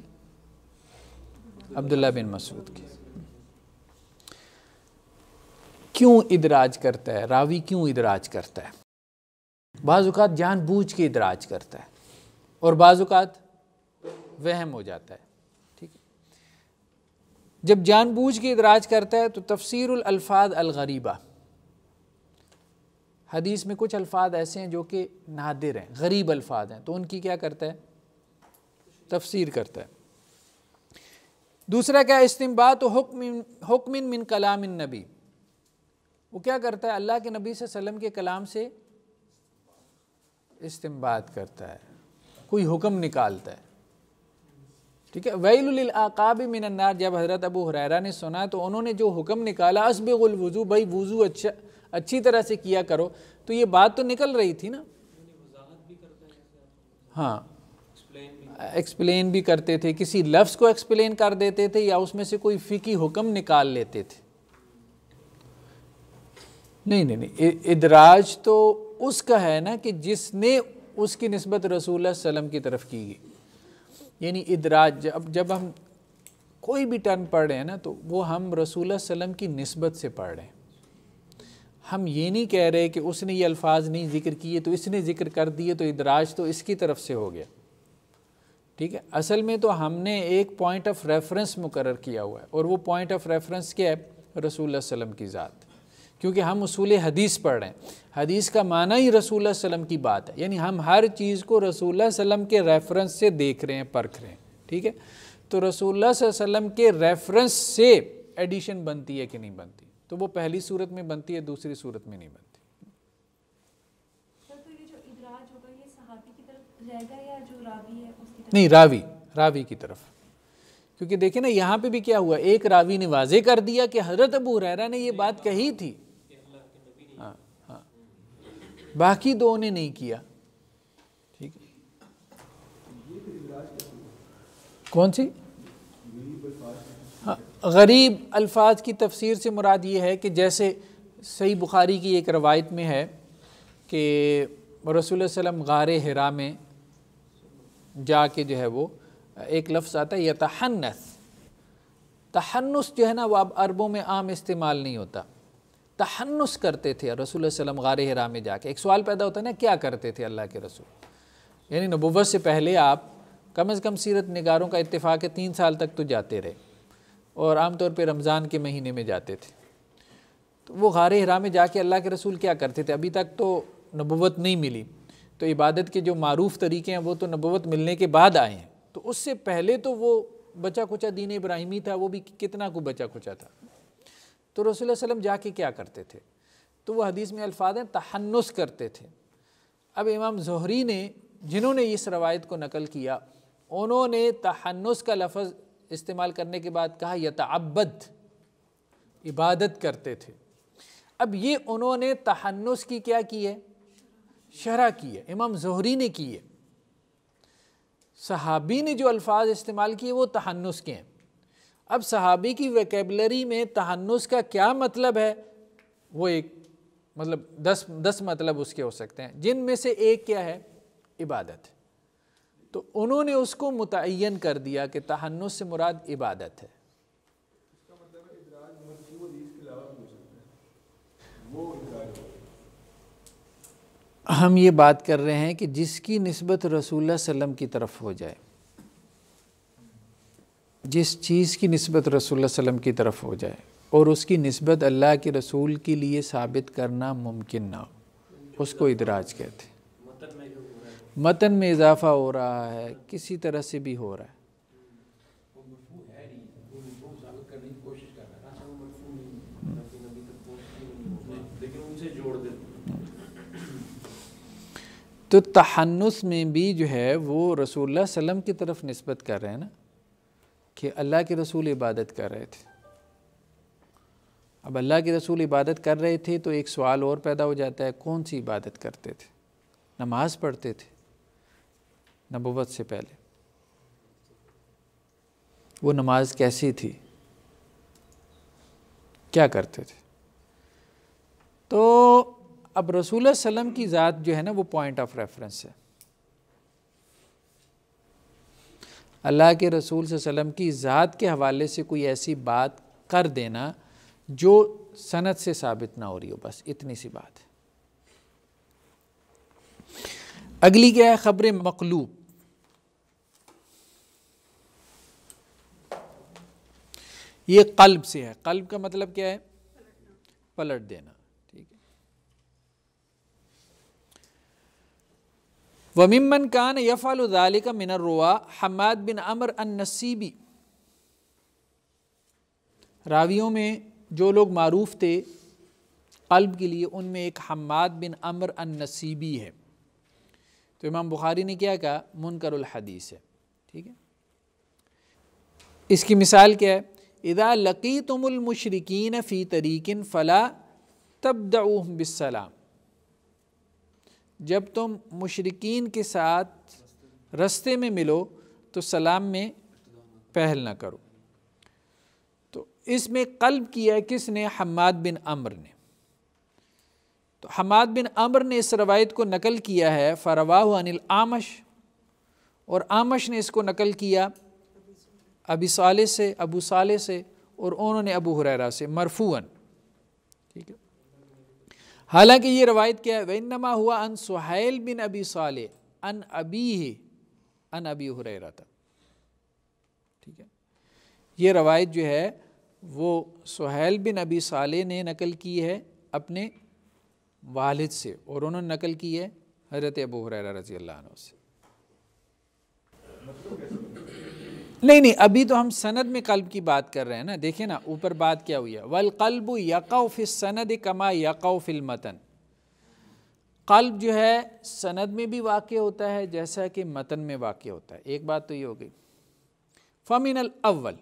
अब्दुल्ला बिन मसूद के क्यों इदराज करता है रावी क्यों इदराज करता है बाज़ात जानबूझ के इदराज करता है और बाज़ात वहम हो जाता है जब जानबूझ के इदराज करता है तो तफसर अल्फाद अलगरीबा हदीस में कुछ अल्फाज ऐसे हैं जो कि नादिर हैं गरीब अल्फाज हैं तो उनकी क्या करता है तफसीर करता है दूसरा क्या इस्तेमाल तो हुक्मिन मिन कलाम नबी वो क्या करता है अल्लाह के नबी वसल्लम के कलाम से इस्तेमाल करता है कोई हुक्म निकालता है ठीक है वैल आकाब मिनन्नार जब हज़रत अबू हुररा ने सुना तो उन्होंने जो हुक्म निकाला असबुल वज़ू भाई वज़ू अच्छा अच्छी तरह से किया करो तो ये बात तो निकल रही थी ना हाँ एक्सप्लेन भी करते थे किसी लफ्ज़ को एक्सप्लेन कर देते थे या उसमें से कोई फ़िकी हुक्म निकाल लेते थे नहीं नहीं नहीं इदराज तो उसका है ना कि जिसने उसकी नस्बत रसूल वसम की तरफ की गई यानी इदराज अब जब हम कोई भी टर्न पढ़ रहे हैं ना तो वो हम रसूल वसम की नस्बत से पढ़ रहे हैं हम ये नहीं कह रहे कि उसने ये अल्फाज नहीं जिक्र किए तो इसने ज़िक्र कर दिए तो इदराज तो इसकी तरफ से हो गया ठीक है असल में तो हमने एक पॉइंट ऑफ रेफरेंस मुकर किया हुआ है और वो पॉइंट ऑफ रेफरेंस क्या है रसूल वसम की ज़ात क्योंकि हम असूल हदीस पढ़ रहे हैं हदीस का माना ही रसूल वसलम की बात है यानी हम हर चीज़ को रसूल वसलम के रेफरेंस से देख रहे हैं परख रहे हैं ठीक है तो रसूल वसम के रेफरेंस से एडिशन बनती है कि नहीं बनती तो वो पहली सूरत में बनती है दूसरी सूरत में नहीं बनती तो नहीं रावी रावी की तरफ क्योंकि देखिए ना यहाँ पे भी क्या हुआ एक रावी ने वाजे कर दिया कि हज़रत अबू हुरैरा ने ये बात कही थी बाकी दो ने नहीं किया ठीक कौन सी हाँ गरीब अल्फाज की तफसीर से मुराद ये है कि जैसे सही बुखारी की एक रवायत में है कि रसूल सल्लम गार हरा में जाके जो है वो एक लफ्ज़ आता है यह तहन्नस तहन्नस जो है ना वो अब अरबों में आम इस्तेमाल नहीं होता तहन्नुस करते थे रसूल वसलम गार हरा में जाके एक सवाल पैदा होता है ना क्या करते थे अल्लाह के रसूल यानी नबूबत से पहले आप कम अज़ कम सीरत नगारों का इतफ़ाक़ है तीन साल तक तो जाते रहे और आम तौर पर रमज़ान के महीने में जाते थे तो वो गार हरा में जाके अल्लाह के रसूल क्या करते थे अभी तक तो नबूत नहीं मिली तो इबादत के जो मरूफ़ तरीके हैं वो तो नबूत मिलने के बाद आए हैं तो उससे पहले तो वो बचा कुचा दीन इब्राहिमी था वो भी कितना को बचा कुचा था तो रसोल वसम जाके क्या करते थे तो वह हदीस में अल्फाज हैं तहन्नुस करते थे अब इमाम जहरी ने जिन्होंने इस रवायत को नकल किया उन्होंने तहन्नुस का लफज इस्तेमाल करने के बाद कहा यह तब्बद इबादत करते थे अब ये उन्होंने तहनस की क्या की है शरा की है इमाम जहरी ने की है सहाबी ने जो अल्फाज इस्तेमाल किए वो तहनस के हैं अब सहाबी की वैकेबलरी में तहनस का क्या मतलब है वो एक मतलब दस दस मतलब उसके हो सकते हैं जिनमें से एक क्या है इबादत तो उन्होंने उसको मुतन कर दिया कि तहनस से मुराद इबादत है मतलब हम ये बात कर रहे हैं कि जिसकी नस्बत रसूल सल्लम की तरफ हो जाए जिस चीज़ की नस्बत रसूल वसम की तरफ हो जाए और उसकी नस्बत अल्लाह के रसूल के लिए साबित करना मुमकिन ना हो उसको इदराज कहते मतन में इजाफा हो रहा है किसी तरह से भी हो रहा है तो तहनस में भी जो है वो रसूल सलम की तरफ नस्बत कर रहे हैं ना कि अल्लाह के रसूल इबादत कर रहे थे अब अल्लाह के रसूल इबादत कर रहे थे तो एक सवाल और पैदा हो जाता है कौन सी इबादत करते थे नमाज पढ़ते थे नबूत से पहले वो नमाज कैसी थी क्या करते थे तो अब रसूल सल्लम की ज़ात जो है ना वो पॉइंट ऑफ रेफरेंस है अल्लाह के रसूल वसम की ज़ात के हवाले से कोई ऐसी बात कर देना जो सनत से साबित ना हो रही हो बस इतनी सी बात अगली क्या है ख़बर मकलूब ये कल्ब से है कल्ब का मतलब क्या है पलट देना वमिमन कान यफ़ालिक मिनरुआ हमाद बिन अमर नसीबी रावियों में जो लोग मरूफ थे कल्ब के लिए उनमें एक हमाद बिन अमर अन नसीबी है तो इमाम बुखारी ने क्या कहा हदीस है ठीक है इसकी मिसाल क्या है इदा लकी तुमुलमशरकिन फ़ी तरीकिन फ़ला तब तबदम बिसम जब तुम मुशरकिन के साथ रस्ते में मिलो तो सलाम में पहल ना करो तो इसमें कल्ब किया किसने हमाद बिन अम्र ने तो हमाद बिन अम्र ने इस रवायत को नकल किया है फ़रवाह अनिल आमश और आमश ने इसको नकल किया अबी साले से अबू साले से और उन्होंने अबू हुररा से मरफूअन ठीक है हालांकि ये रवायत क्या है वनमा हुआ अन सुहैल बिन अबी साल अन अबी अन अबी हुररा था ठीक है ये रवायत जो है वो सुहैल बिन अबी साले ने नकल की है अपने वालिद से और उन्होंने नकल की है हज़रत अबू हुररा रजी अल्लाह से नहीं नहीं अभी तो हम सनद में कल्ब की बात कर रहे हैं ना देखिए ना ऊपर बात क्या हुई है वल कल्ब यक़फ़िल सनद कमा यक़फ़िल मतन कल्ब जो है सनद में भी वाक़ होता है जैसा कि मतन में वाक़ होता है एक बात तो ये हो गई फ़मिन अव्वल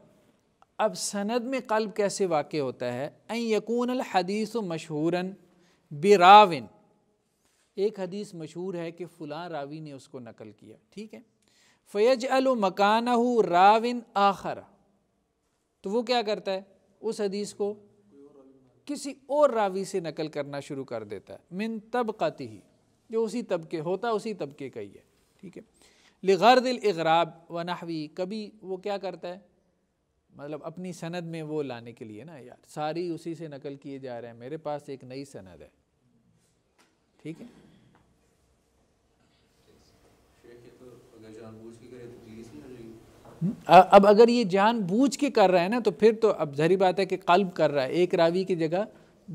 अब सनद में कल्ब कैसे वाक़ होता है अन यकून हदीस मशहूरा बिरावन एक हदीस मशहूर है कि फ़लाँ रावी ने उसको नकल किया ठीक है फ़ैज अलमकान राविन आखर तो वो क्या करता है उस हदीस को किसी और रावी से नकल करना शुरू कर देता है मिन तबकती ही जो उसी तबके होता उसी तबके का ही है ठीक है लिगर दिल इगराब व नहवी कभी वो क्या करता है मतलब अपनी सनद में वो लाने के लिए ना यार सारी उसी से नकल किए जा रहे हैं मेरे पास एक नई सनद है ठीक है अब अगर ये जान बूझ के कर रहा है ना तो फिर तो अब जहरी बात है कि कल्ब कर रहा है एक रावी की जगह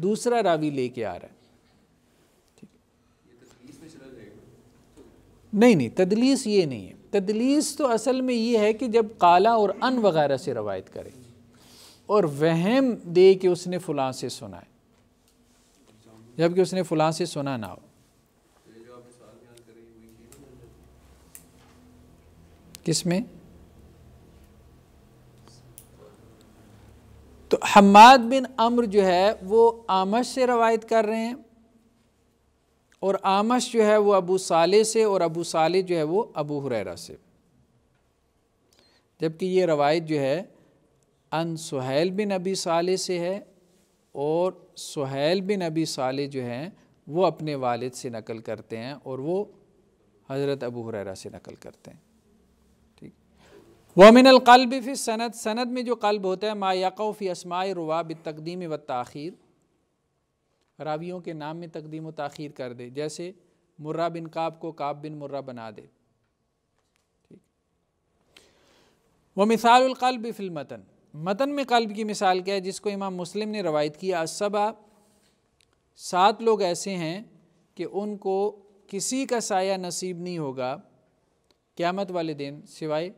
दूसरा रावी लेके आ रहा है ठीक नहीं नहीं तदलीस ये नहीं है तदलीस तो असल में ये है कि जब काला और अन वगैरह से रवायत करे और वहम दे के उसने फलां से सुना है जबकि उसने फलां से सुना ना हो किसमें तो हमाद बिन अम्र जो है वो आमश से रवायत कर रहे हैं और आमश जो है वो अबू साले से और अबू साले जो है वो अबू हुररा से जबकि ये रवायत जो है अन सुहैल बिन अबी साले से है और सुहैल बिन अबी साले जो हैं वो अपने वालिद से नकल करते हैं और वो हज़रत अबू हुररा से नकल करते हैं वमिनल कल्ब फ़ि सनत सनत में जो कल्ब होता है मा यकफ़ी असमा रुवा तकदीम व तख़िर रावियों के नाम में तकदीम व तखिर कर दे जैसे मुर्रा बिन काब को काब बिन मुर्रा बना दे ठीक व मिसालकल्ब फ़िल मतन मतन में कल्ब की मिसाल क्या है जिसको इमाम मुस्लिम ने रवायत किया असबा सात लोग ऐसे हैं कि उनको किसी का साया नसीब नहीं होगा क़्यामत वाले दिन सिवाय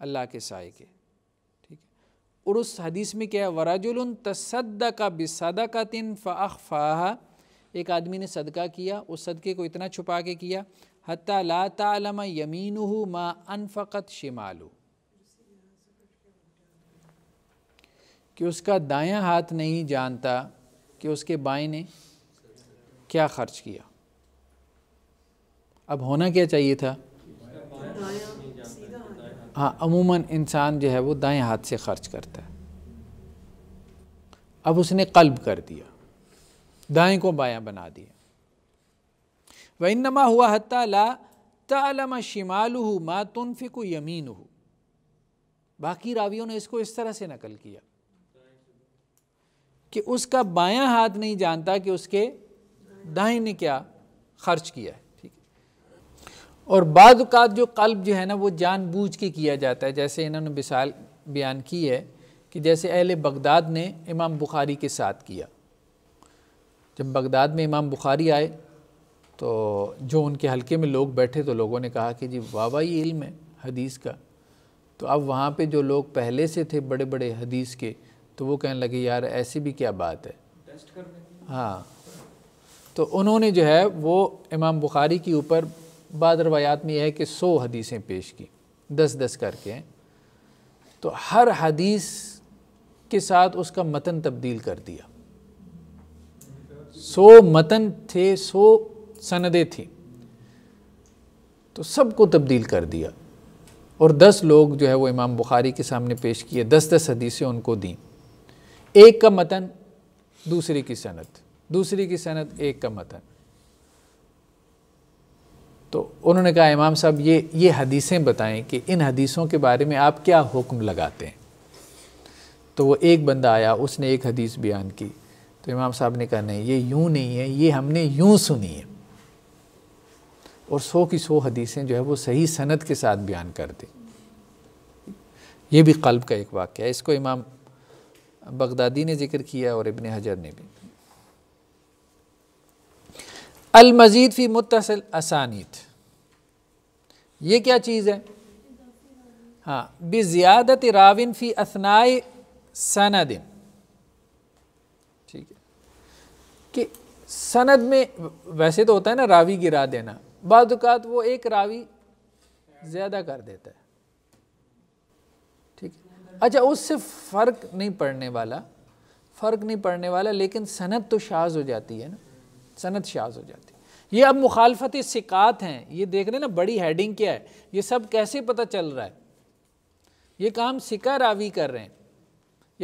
अल्लाह के साय के ठीक है और उस हदीस में क्या है वराजुल तसद का बिसदा का तिन फ़ाह एक आदमी ने सदका किया उस सदक़े को इतना छुपा के किया हती ला तम यमीन मा अनफ़त शिमालू कि उसका दायां हाथ नहीं जानता कि उसके बाएं ने क्या खर्च किया अब होना क्या चाहिए था हाँ अमूमन इंसान जो है वो दाएं हाथ से खर्च करता है अब उसने कल्ब कर दिया दाएं को बायां बना दिया व इनमा हुआ हत्ता ला तलम शिमाल मा तुनफिक यमीन हो बाकी रावियों ने इसको इस तरह से नकल किया कि उसका बायां हाथ नहीं जानता कि उसके दाएं ने क्या खर्च किया है और बाद जो कल्ब जो है ना वो जानबूझ के किया जाता है जैसे इन्होंने मिसाल बयान की है कि जैसे अहल बगदाद ने इमाम बुखारी के साथ किया जब बगदाद में इमाम बुखारी आए तो जो उनके हलके में लोग बैठे तो लोगों ने कहा कि जी वाह वाह ये इल्म है हदीस का तो अब वहाँ पे जो लोग पहले से थे बड़े बड़े हदीस के तो वो कहने लगे यार ऐसी भी क्या बात है हाँ तो उन्होंने जो है वो इमाम बुखारी के ऊपर बाद रवायात में यह है कि सौ हदीसें पेश की दस दस करके तो हर हदीस के साथ उसका मतन तब्दील कर दिया सौ मतन थे सौ सनदें थी तो सबको तब्दील कर दिया और दस लोग जो है वो इमाम बुखारी के सामने पेश किए दस दस हदीसें उनको दी एक का मतन दूसरे की सनत दूसरे की सनत एक का मतन तो उन्होंने कहा इमाम साहब ये ये हदीसें बताएं कि इन हदीसों के बारे में आप क्या हुक्म लगाते हैं तो वो एक बंदा आया उसने एक हदीस बयान की तो इमाम साहब ने कहा नहीं ये यूँ नहीं है ये हमने यूँ सुनी है और सौ की सौ हदीसें जो है वो सही सनत के साथ बयान कर दी ये भी कल्ब का एक वाक्य है इसको इमाम बगदादी ने जिक्र किया और इबन हजर ने भी अलमजीद फ़ी मुतसल असानीत ये क्या चीज़ है हाँ बी ज़्यादत राविन फ़ी असनाए दिन ठीक है कि सनद में वैसे तो होता है ना रावी गिरा देना बाद वो एक रावी ज़्यादा कर देता है ठीक है अच्छा उससे फ़र्क नहीं पड़ने वाला फ़र्क नहीं पड़ने वाला लेकिन सनद तो शाज हो जाती है ना सनत शाज हो जाती ये अब मुखालफत सिकात हैं ये देख रहे ना बड़ी हेडिंग क्या है ये सब कैसे पता चल रहा है ये काम सिका रावी कर रहे हैं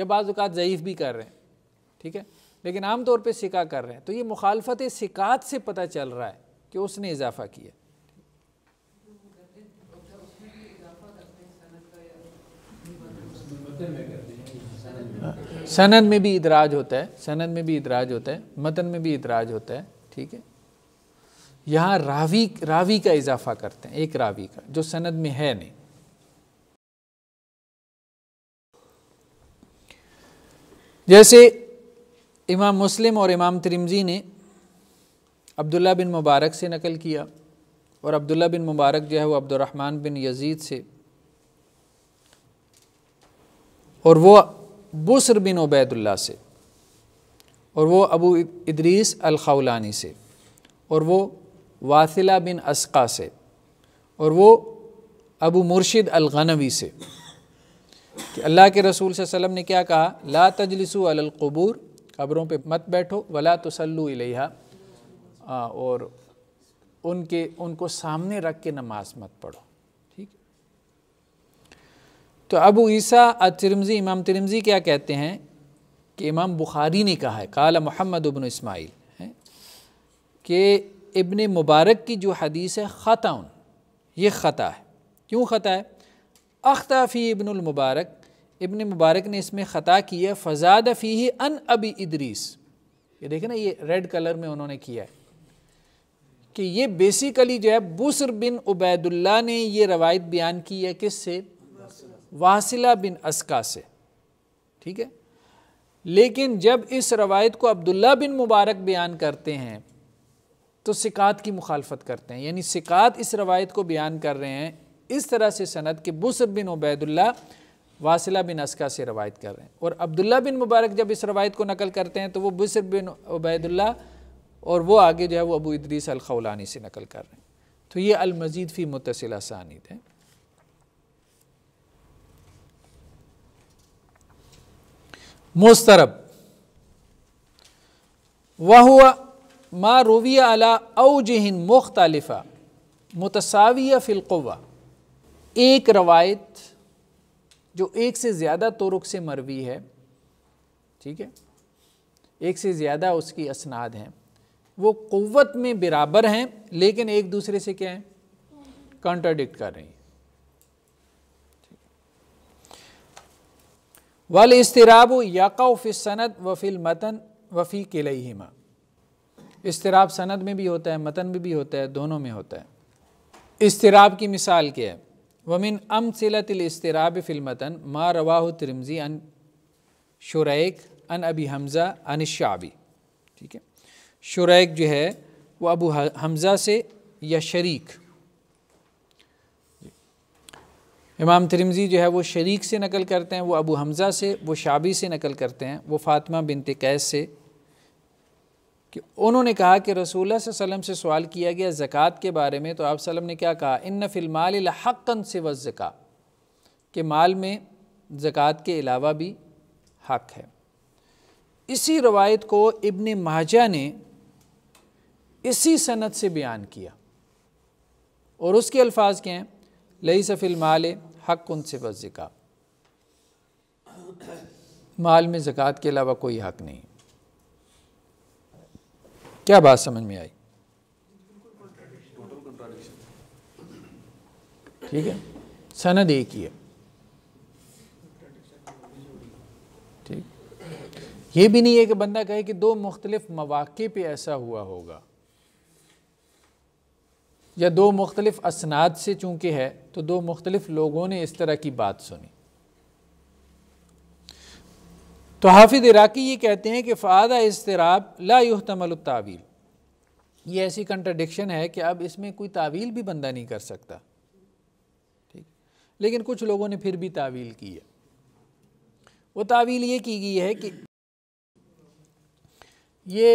या बाज़ात ज़यीफ़ भी कर रहे हैं ठीक है लेकिन आम तौर पे सिका कर रहे हैं तो ये मुखालफत सिकात से पता चल रहा है कि उसने इजाफ़ा किया तो सनन में भी इदराज होता है सनन में भी इदराज होता है मतन में भी इदराज होता है ठीक है यहाँ रावी रावी का इजाफा करते हैं एक रावी का जो सनद में है नहीं जैसे इमाम मुस्लिम और इमाम तिरमजी ने अब्दुल्ला बिन मुबारक से नकल किया और अब्दुल्ला बिन मुबारक जो है वो अब्दुलरहमान बिन यजीद से और वो बुसर बिन उबैदुल्ला से और वो अबू इदरीस खौलानी से और वो वासिला बिन असका से और वो अबू मुर्शिद अलगनवी से कि अल्लाह के रसूल वसम ने क्या कहा ला तजलिसु अलकबूर कब्रों पे मत बैठो वला तसल्लु इलेहा और उनके उनको सामने रख के नमाज मत पढ़ो तो अबू ईसा तिरमज़ी इमाम तिरमज़ी क्या कहते हैं कि इमाम बुखारी ने कहा है काला मोहम्मद उबन इसमाइल है कि इबन मुबारक की जो हदीस है ख़ता ये ख़ता है क्यों ख़ता है अख्ताफ़ी इबनमबारक इबन मुबारक ने इसमें ख़ता किया फ़जाद फ़ी अन अबी इदरीस ये देखें ना ये रेड कलर में उन्होंने किया है कि ये बेसिकली जो है बुसर बिन उबैदुल्ला ने ये रवायत बयान की है किससे वासिला बिन अस्का से ठीक है लेकिन जब इस रवायत को अब्दुल्ला बिन मुबारक बयान करते हैं तो सिकात की मुखालफत करते हैं यानी सिकात इस रवायत को बयान कर रहे हैं इस तरह से सनत के बुसर बिन उबैदुल्ला वासिला बिन अस्का से रवायत कर रहे हैं और अब्दुल्ला बिन मुबारक जब इस रवायत को नकल करते हैं तो वो बुसर बिन उबैदुल्ला और वो आगे जो है वो अबू इदरीस अलखौलानी से नकल कर रहे हैं तो ये अलमजीद फ़ी मुतसिल सानिद है मुस्तरब वह माँ रोविया अला अवजहन मुख्तलफ़ा मुतसाविया फ़िलवा एक रवायत जो एक से ज़्यादा तुरुक से मरवी है ठीक है एक से ज़्यादा उसकी असनाद हैं वो क़वत में बराबर हैं लेकिन एक दूसरे से क्या है कॉन्ट्राडिक्ट कर रही हैं वल इसतराब फ़ि सनत वफ़िल मतन वफ़ी माँ इसतराब सनत में भी होता है मतन में भी होता है दोनों में होता है इसतराब की मिसाल क्या है वमिन अम सिलतराब मतन माँ रवाह तिरमजी अन शुरैक अन अबी हमज़ा अन शाबी ठीक है शुरैक जो है वो अबू हमज़ा से या शरीक इमाम तिरमज़ी जो है वो शरीक से नकल करते हैं वो अबू हमज़ा से वो शाबी से नकल करते हैं वो फ़ातिमा बिन कैस से कि उन्होंने कहा कि रसूल वसम से सवाल किया गया ज़क़़त के बारे में तो आप सलम ने क्या कहा इन फ़िलमाल हक़न से वज़क़ा के माल में ज़क़़त के अलावा भी हक़ है इसी रवायत को इबन महाजा ने इसी सनत से बयान किया और उसके अल्फाज क्या हैं लई सफ़िल माल हक उनसे बस ज़िका माल में ज़क़़त के अलावा कोई हक नहीं क्या बात समझ में आई ठीक है सनद एक ही है ठीक ये भी नहीं है कि बंदा कहे कि दो मुख्तलिफ मौाक़े पे ऐसा हुआ होगा या दो मुख्तलिफ़ असनाद से चूँकि है तो दो मुख्तलिफ़ लोगों ने इस तरह की बात सुनी तो हाफिद इराकी ये कहते हैं कि फ़ादा इसतराब लातमल तावील ये ऐसी कंट्रडिक्शन है कि अब इसमें कोई तावील भी बंदा नहीं कर सकता ठीक लेकिन कुछ लोगों ने फिर भी तावील की है वो तावील ये की गई है कि ये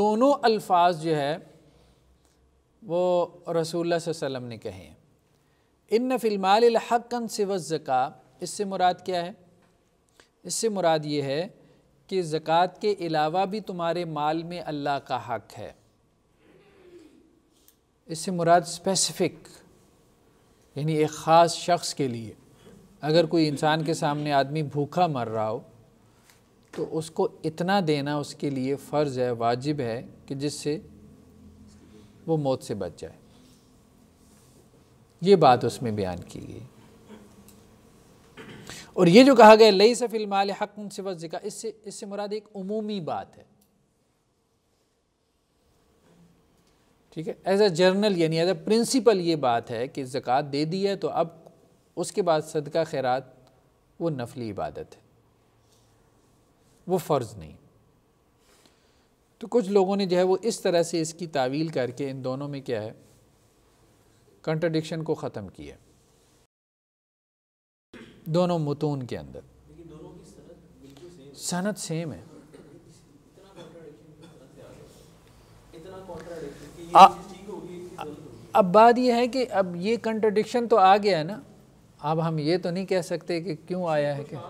दोनों अल्फाज जो है वो रसूल वसम ने कहे हैं इन फ़िलमालहक़न सिव ज़क़ा इससे मुराद क्या है इससे मुराद ये है कि ज़क़़त के अलावा भी तुम्हारे माल में अल्लाह का हक़ है इससे मुराद स्पेसिफ़िक यानी एक ख़ास शख्स के लिए अगर कोई इंसान के सामने आदमी भूखा मर रहा हो तो उसको इतना देना उसके लिए फ़र्ज़ है वाजिब है कि जिससे वो मौत से बच जाए ये बात उसमें बयान की गई और ये जो कहा गया लई माल हक से वजिका इससे इससे मुराद एक उमूमी बात है ठीक है एज अ जर्नल यानी एज अ प्रिंसिपल ये बात है कि जक़ात दे दी है तो अब उसके बाद सदका खैरात वो नफली इबादत है वो फ़र्ज़ नहीं तो कुछ लोगों ने जो है वो इस तरह से इसकी तावील करके इन दोनों में क्या है कंट्रडिक्शन को ख़त्म किया दोनों मतून के अंदर सनत सेम है अब बात यह है कि अब ये कंट्रडिक्शन तो आ गया है ना अब हम ये तो नहीं कह सकते कि क्यों आया है क्या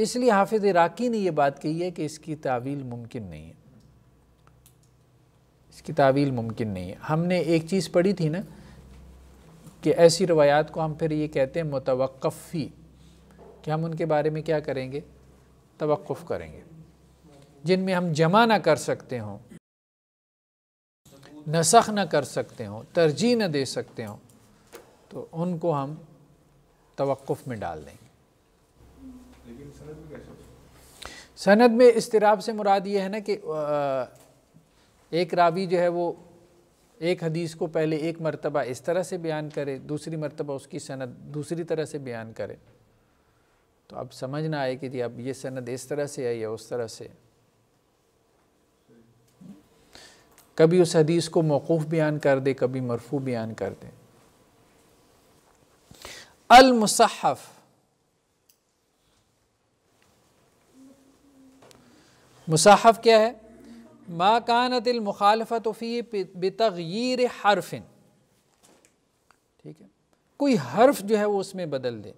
इसलिए हाफिज़ इराकी ने यह बात कही है कि इसकी तावील मुमकिन नहीं है इसकी तावील मुमकिन नहीं है हमने एक चीज़ पढ़ी थी ना कि ऐसी रवायात को हम फिर ये कहते हैं मुतवक़फ़ी कि हम उनके बारे में क्या करेंगे तवक़ुफ़ करेंगे जिनमें हम जमा ना कर सकते हों नसख ना कर सकते हों तरजीह ना दे सकते हों तो उनको हम तवक़ुफ़ में डाल देंगे लेकिन सनद में कैसे सनद में इसतराब से मुराद ये है ना कि एक रावी जो है वो एक हदीस को पहले एक मरतबा इस तरह से बयान करे दूसरी मरतबा उसकी सनद दूसरी तरह से बयान करे तो अब समझ ना आए कि जी अब ये सनद इस तरह से है या उस तरह से कभी उस हदीस को मौकूफ़ बयान कर दे कभी मरफू बयान कर दे अलमसहफ़ मुसाहफ क्या है मा कानत मुखालफत फ़ी बतगीर हरफिन ठीक है कोई हर्फ जो है वो उसमें बदल दे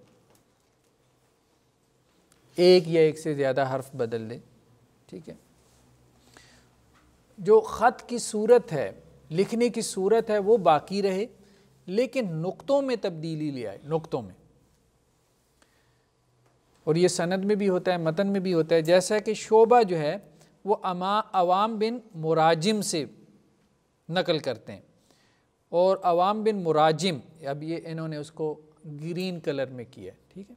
एक या एक से ज़्यादा हर्फ बदल दे ठीक है जो ख़त की सूरत है लिखने की सूरत है वो बाकी रहे लेकिन नुक्तों में तब्दीली ले आए नुक्तों में और ये सनद में भी होता है मतन में भी होता है जैसा कि शोबा जो है वो अमा अवाम बिन मुराजिम से नकल करते हैं और अवाम बिन मुराजिम अब ये इन्होंने उसको ग्रीन कलर में किया ठीक है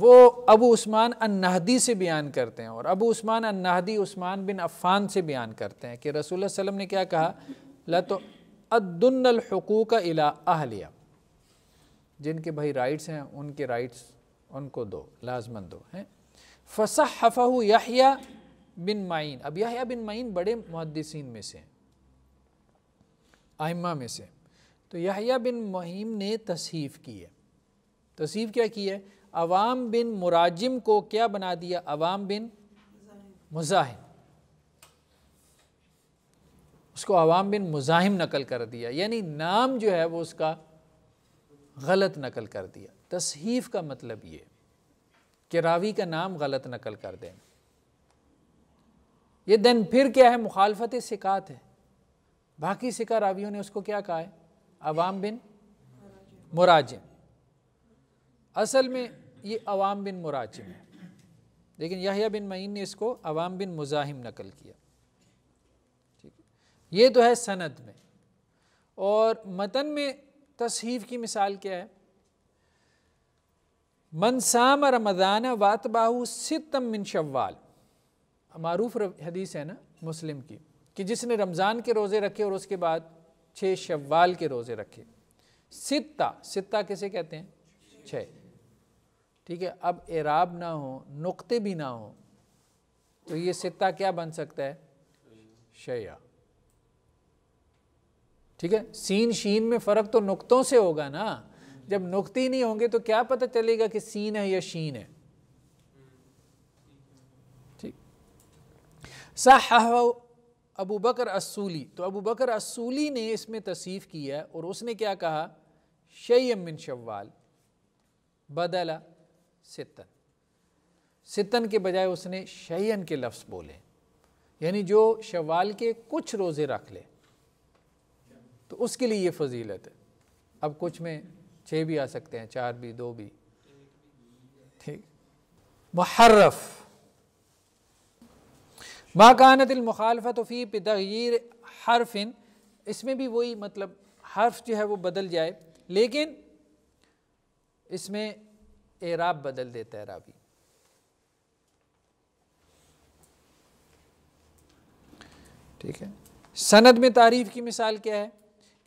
वो अबू उस्मान अन्नाहदी से बयान करते हैं और अबू उस्मान नहदी उस्मान बिन अफ़ान से बयान करते हैं कि रसूल वसम ने क्या कहा लतो तो अदुल्लूक इला अहलिया जिनके भाई राइट्स हैं उनके राइट्स उनको दो लाजमन दो हैं फ़सहफ़ याहिया बिन माइन अब याहिया बिन माइन बड़े मुहदसिन में से हैं आइमा में से तो याहिया बिन मुहिम ने तसीफ़ की है तसीफ़ क्या की है अवाम बिन मुराजिम को क्या बना दिया अवाम बिन मुजाहिम उसको अवाम बिन मुजाहिम नकल कर दिया यानी नाम जो है वो उसका गलत नकल कर दिया तसहीफ़ का मतलब ये कि रावी का नाम गलत नकल कर देना ये दिन फिर क्या है मुखालफत सिकात है बाकी सिका रावियों ने उसको क्या कहा है अवाम बिन मुराजिम असल में ये अवाम बिन मुराजिम है लेकिन यहिया बिन मईन ने इसको अवाम बिन मुजाहिम नकल किया ठीक है ये तो है सनद में और मतन में तसहीफ़ की मिसाल क्या है मनसाम रमदान वातबाहू सितम मिन शव्वाल मारूफ हदीस है ना मुस्लिम की कि जिसने रमज़ान के रोज़े रखे और उसके बाद छः शव्वाल के रोज़े रखे सित्ता सित्ता किसे कहते हैं छः ठीक है अब एराब ना हो नुक्ते भी ना हो तो ये सित्ता क्या बन सकता है शया ठीक है सीन शीन में फ़र्क तो नुक्तों से होगा ना जब नुकते ही नहीं होंगे तो क्या पता चलेगा कि सीन है या शीन है ठीक सह अबू बकर असूली तो अबू बकर असूली ने इसमें तसीफ़ किया और उसने क्या कहा शैम बिन शवाल बदला सितन सितन के बजाय उसने शयन के लफ्ज़ बोले यानी जो शवाल के कुछ रोज़े रख ले तो उसके लिए ये फजीलत है अब कुछ में छः भी आ सकते हैं चार भी दो भी ठीक महर्रफ मुखालफत फ़ी तगीर हरफिन इसमें भी वही मतलब हर्फ जो है वो बदल जाए लेकिन इसमें एराब बदल देता है राबी ठीक है सनद में तारीफ की मिसाल क्या है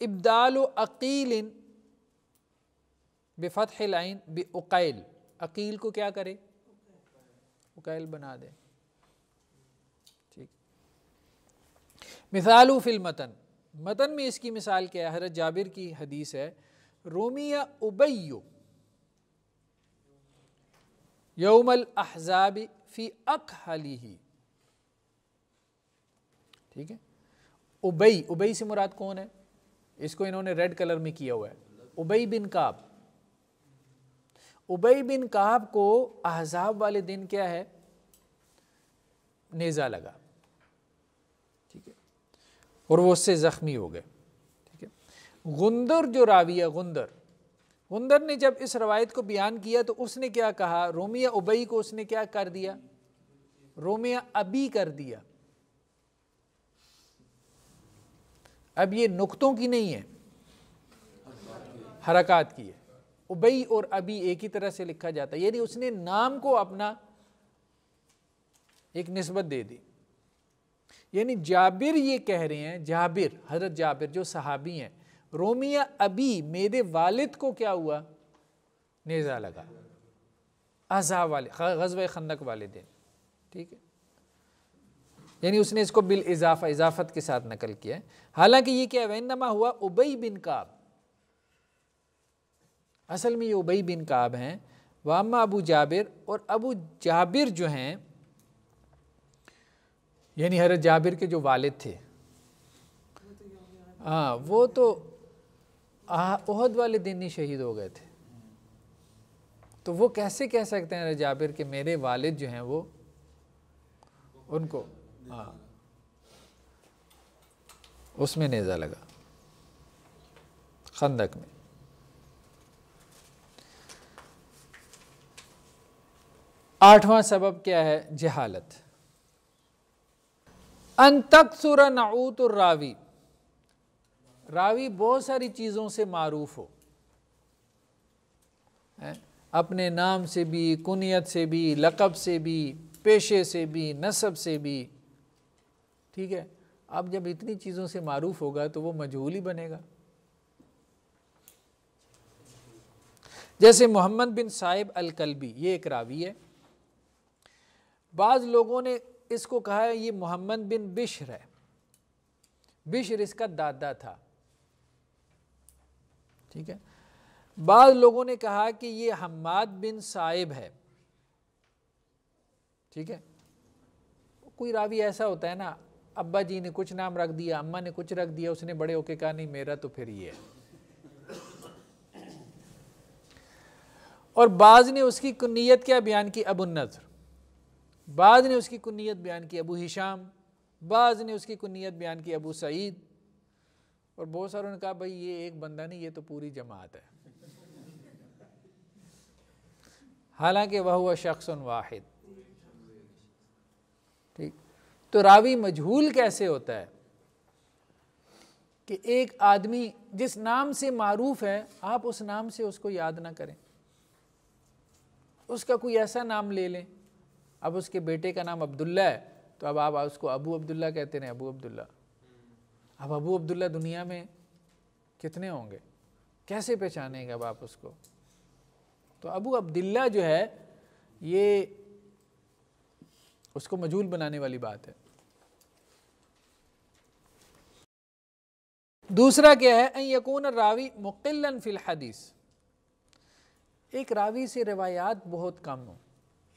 इब्दाल अकील बेफ़त लाइन बे उकैल अकील को क्या करे उकैल बना दे ठीक मिसाल फिल मतन मतन में इसकी मिसाल क्या है हजरत जाबिर की हदीस है रोमिया उबैयो यौमल अहजाब फ़ी अक हली ही ठीक है उबई उबई से मुराद कौन है इसको इन्होंने रेड कलर में किया हुआ है उबई बिन काब उबई बिन काब को अहजाब वाले दिन क्या है नेज़ा लगा ठीक है और वो उससे ज़ख्मी हो गए ठीक है गुंदर जो रावी है गुंदर गुंदर ने जब इस रवायत को बयान किया तो उसने क्या कहा रोमिया उबई को उसने क्या कर दिया रोमिया अबी कर दिया अब ये नुक्तों की नहीं है हरकत की है उबई और अबी एक ही तरह से लिखा जाता है यानी उसने नाम को अपना एक नस्बत दे दी यानी जाबिर ये कह रहे हैं जाबिर हजरत जाबिर जो सहाबी हैं रोमिया अभी मेरे वालिद को क्या हुआ नेज़ा लगा अजा वाले गजब खंदक वाले दिन ठीक है यानी उसने इसको बिल इजाफा इजाफत के साथ नकल किया है हालांकि ये क्या वैनमा हुआ उबई बिन काब असल में ये उबई बिन काब हैं वामा अबू जाबिर और अबू जाबिर जो हैं यानी हर जाबिर के जो वालिद थे हाँ वो तो अहद वाले दिन ही शहीद हो गए थे तो वो कैसे कह सकते हैं जाबिर के मेरे वालिद जो हैं वो उनको हाँ उसमें नेज़ा लगा खंदक में आठवां सबब क्या है जहालत अनतकसुर नाऊत रावी रावी बहुत सारी चीज़ों से मारूफ हो अपने नाम से भी कुनियत से भी लकब से भी पेशे से भी नसब से भी ठीक है अब जब इतनी चीज़ों से मारूफ होगा तो वो मजहूल ही बनेगा जैसे मोहम्मद बिन साहिब अलकलबी ये एक रावी है बाज़ लोगों ने इसको कहा है ये मोहम्मद बिन बिशर है बिशर इसका दादा था ठीक है बाद लोगों ने कहा कि ये हमाद बिन साहिब है ठीक है कोई रावी ऐसा होता है ना अब्बा जी ने कुछ नाम रख दिया अम्मा ने कुछ रख दिया उसने बड़े होके कहा नहीं मेरा तो फिर ये है और बाज ने उसकी कुनीत क्या बयान की नजर बाद ने उसकी कुनीत बयान की अबू हिशाम बाज़ ने उसकी कुनीत बयान की अबू सईद और बहुत सारों ने कहा भाई ये एक बंदा नहीं ये तो पूरी जमात है हालांकि वह हुआ शख्स वाहिद ठीक तो रावी मजहूल कैसे होता है कि एक आदमी जिस नाम से मारूफ है आप उस नाम से उसको याद ना करें उसका कोई ऐसा नाम ले लें अब उसके बेटे का नाम अब्दुल्ला है तो अब आप उसको अबू अब्दुल्ला कहते रहे अबू अब्दुल्ला अब अबू अब्दुल्ला दुनिया में कितने होंगे कैसे पहचानेंगे अब आप उसको तो अबू अब्दुल्ला जो है ये उसको मजूल बनाने वाली बात है दूसरा क्या है यकून रावी मुकिल्लन फिल हदीस एक रावी से रवायात बहुत कम हो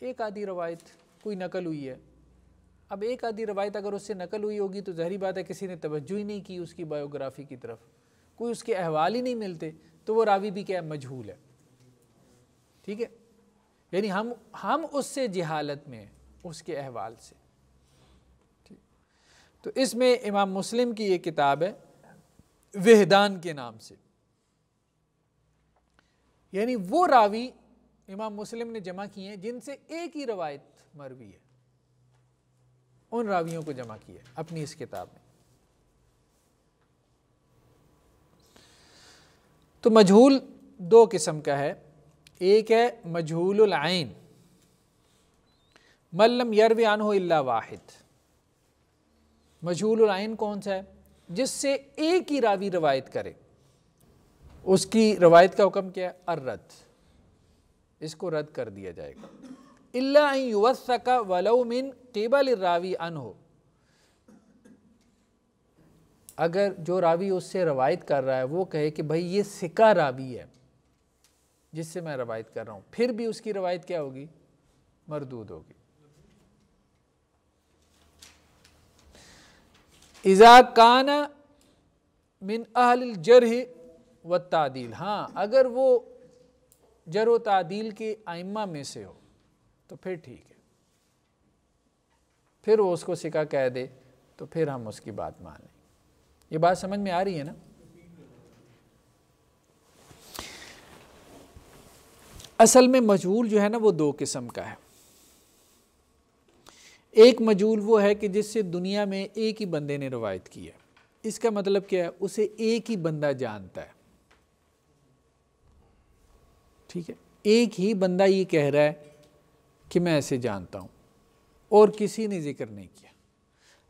एक आधी रवायत कोई नकल हुई है अब एक आधी रवायत अगर उससे नकल हुई होगी तो जहरी बात है किसी ने तोज्जो ही नहीं की उसकी बायोग्राफ़ी की तरफ कोई उसके अहवाल ही नहीं मिलते तो वो रावी भी क्या मजहूल है ठीक है यानी हम हम उससे जिहालत में उसके अहवाल से ठीक तो इसमें इमाम मुस्लिम की ये किताब है वहदान के नाम से यानी वो रावी इमाम मुस्लिम ने जमा किए हैं जिनसे एक ही रवायत मरवी है उन रावियों को जमा किया अपनी इस किताब में तो मजहूल दो किस्म का है एक है मजहूल आइन मल्लम यरव आन हो अल्ला वाहिद मजहूल आइन कौन सा है जिससे एक ही रावी रवायत करे उसकी रवायत का हुक्म क्या है अर्रत इसको रद्द कर दिया जाएगा इल्ला युवसका वलऊ मिन केबल रावी अन हो अगर जो रावी उससे रवायत कर रहा है वो कहे कि भाई ये सिका रावी है जिससे मैं रवायत कर रहा हूँ फिर भी उसकी रवायत क्या होगी मरदूद होगी इजाकान काना मिन अहल जरह व तादील हाँ अगर वो जर तादील के आइम्मा में से हो तो फिर ठीक है फिर वो उसको सिका कह दे तो फिर हम उसकी बात माने ये बात समझ में आ रही है ना असल में मजूल जो है ना वो दो किस्म का है एक मजूल वो है कि जिससे दुनिया में एक ही बंदे ने रवायत की है इसका मतलब क्या है उसे एक ही बंदा जानता है ठीक है एक ही बंदा ये कह रहा है कि मैं ऐसे जानता हूँ और किसी ने जिक्र नहीं किया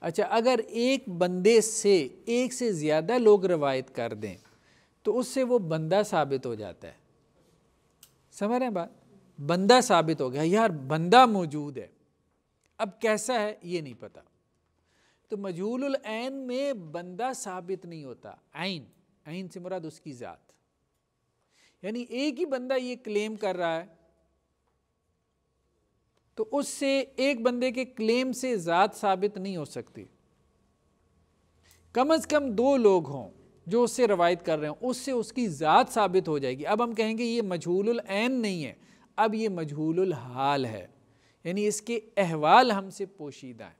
अच्छा अगर एक बंदे से एक से ज़्यादा लोग रवायत कर दें तो उससे वो बंदा साबित हो जाता है समझ रहे हैं बात बंदा साबित हो गया यार बंदा मौजूद है अब कैसा है ये नहीं पता तो मजहूल में बंदा साबित नहीं होता आइन आइन से मुराद उसकी ज़ात यानी एक ही बंदा ये क्लेम कर रहा है तो उससे एक बंदे के क्लेम से ज़ात साबित नहीं हो सकती कम अज़ कम दो लोग हों जो उससे रवायत कर रहे हों उससे उसकी ज़ात साबित हो जाएगी अब हम कहेंगे ये मजहूल नहीं है अब ये मजहूल हाल है यानी इसके अहवाल हमसे पोशीदा है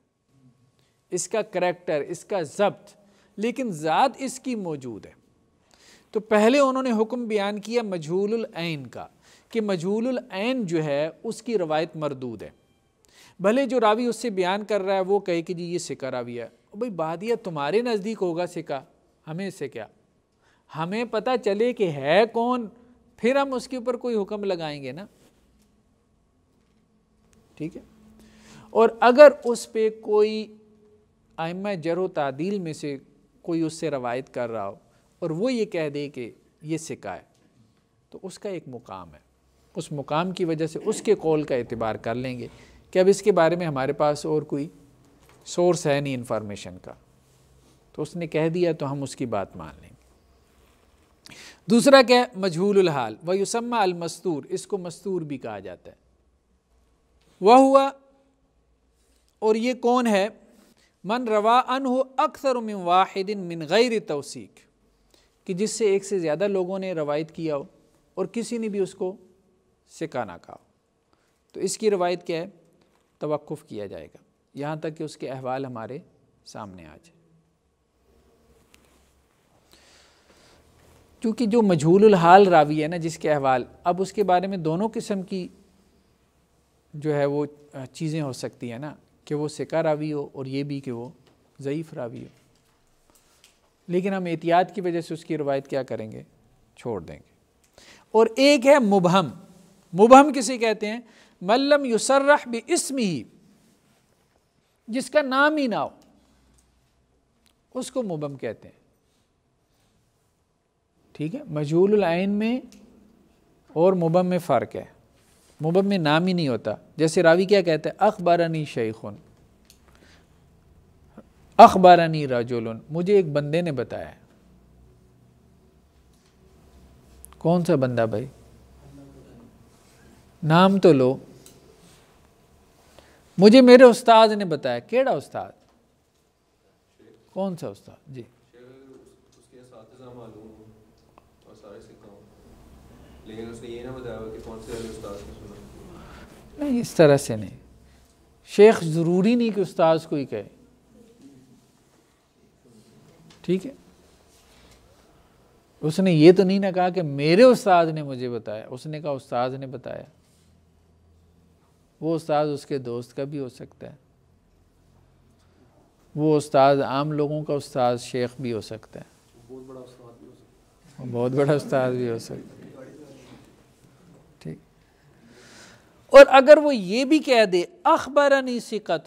इसका करैक्टर इसका जब्त लेकिन ज़ात इसकी मौजूद है तो पहले उन्होंने हुक्म बयान किया मजहूल का कि मजहूल जो है उसकी रवायत मरदूद है भले जो रावी उससे बयान कर रहा है वो कहे कि जी ये सिका रावी है भाई बाद तुम्हारे नज़दीक होगा सिका हमें इससे क्या हमें पता चले कि है कौन फिर हम उसके ऊपर कोई हुक्म लगाएंगे ना ठीक है और अगर उस पर कोई आम जर तादील में से कोई उससे रवायत कर रहा हो और वो ये कह दे कि ये है तो उसका एक मुकाम है उस मुकाम की वजह से उसके कौल का एतबार कर लेंगे कि अब इसके बारे में हमारे पास और कोई सोर्स है नहीं इन्फॉर्मेशन का तो उसने कह दिया तो हम उसकी बात मान लेंगे दूसरा क्या मजहूल हाल व युसम्मा अलमस्तूर इसको मस्तूर भी कहा जाता है वह हुआ और ये कौन है मन रवा अन हो अक्सर उम वाहिदिन मिन गैर तोसीक़ कि जिससे एक से ज़्यादा लोगों ने रवायत किया हो और किसी ने भी उसको सिका ना कहा तो इसकी रवायत क्या है तवक़ किया जाएगा यहाँ तक कि उसके अहवाल हमारे सामने आ जाए क्योंकि जो मजहूल हाल रावी है ना जिसके अहवाल अब उसके बारे में दोनों किस्म की जो है वो चीज़ें हो सकती हैं ना कि वो सिका रावी हो और ये भी कि वो ज़यीफ़ रावी हो लेकिन हम एहतियात की वजह से उसकी रवायत क्या करेंगे छोड़ देंगे और एक है मुबहम मुबहम किसे कहते हैं मल्लम युसर्रह भी इसमी ही जिसका नाम ही ना हो उसको मुबम कहते हैं ठीक है मजहूल आयन में और मुबम में फ़र्क है मुबम में नाम ही नहीं होता जैसे रावी क्या कहते हैं अखबारानी शेखुन अखबारानी राजोल मुझे एक बंदे ने बताया कौन सा बंदा भाई नाम तो लो मुझे मेरे उस्ताद ने बताया केड़ा उस्ताद कौन सा उस्ताद जी नहीं इस तरह से नहीं शेख ज़रूरी नहीं कि उस्ताद को ही कहे ठीक है उसने ये तो नहीं ना कहा कि मेरे उस्ताद ने मुझे बताया उसने कहा उस्ताद ने बताया वो उस्ताद उसके दोस्त का भी हो सकता है वो उस्ताद आम लोगों का उस्ताद शेख भी हो सकता है बहुत बड़ा उस्ताद भी हो सकता है बहुत बड़ा उस्ताद भी हो सकता है ठीक और अगर वो ये भी कह दे नहीं सिक्का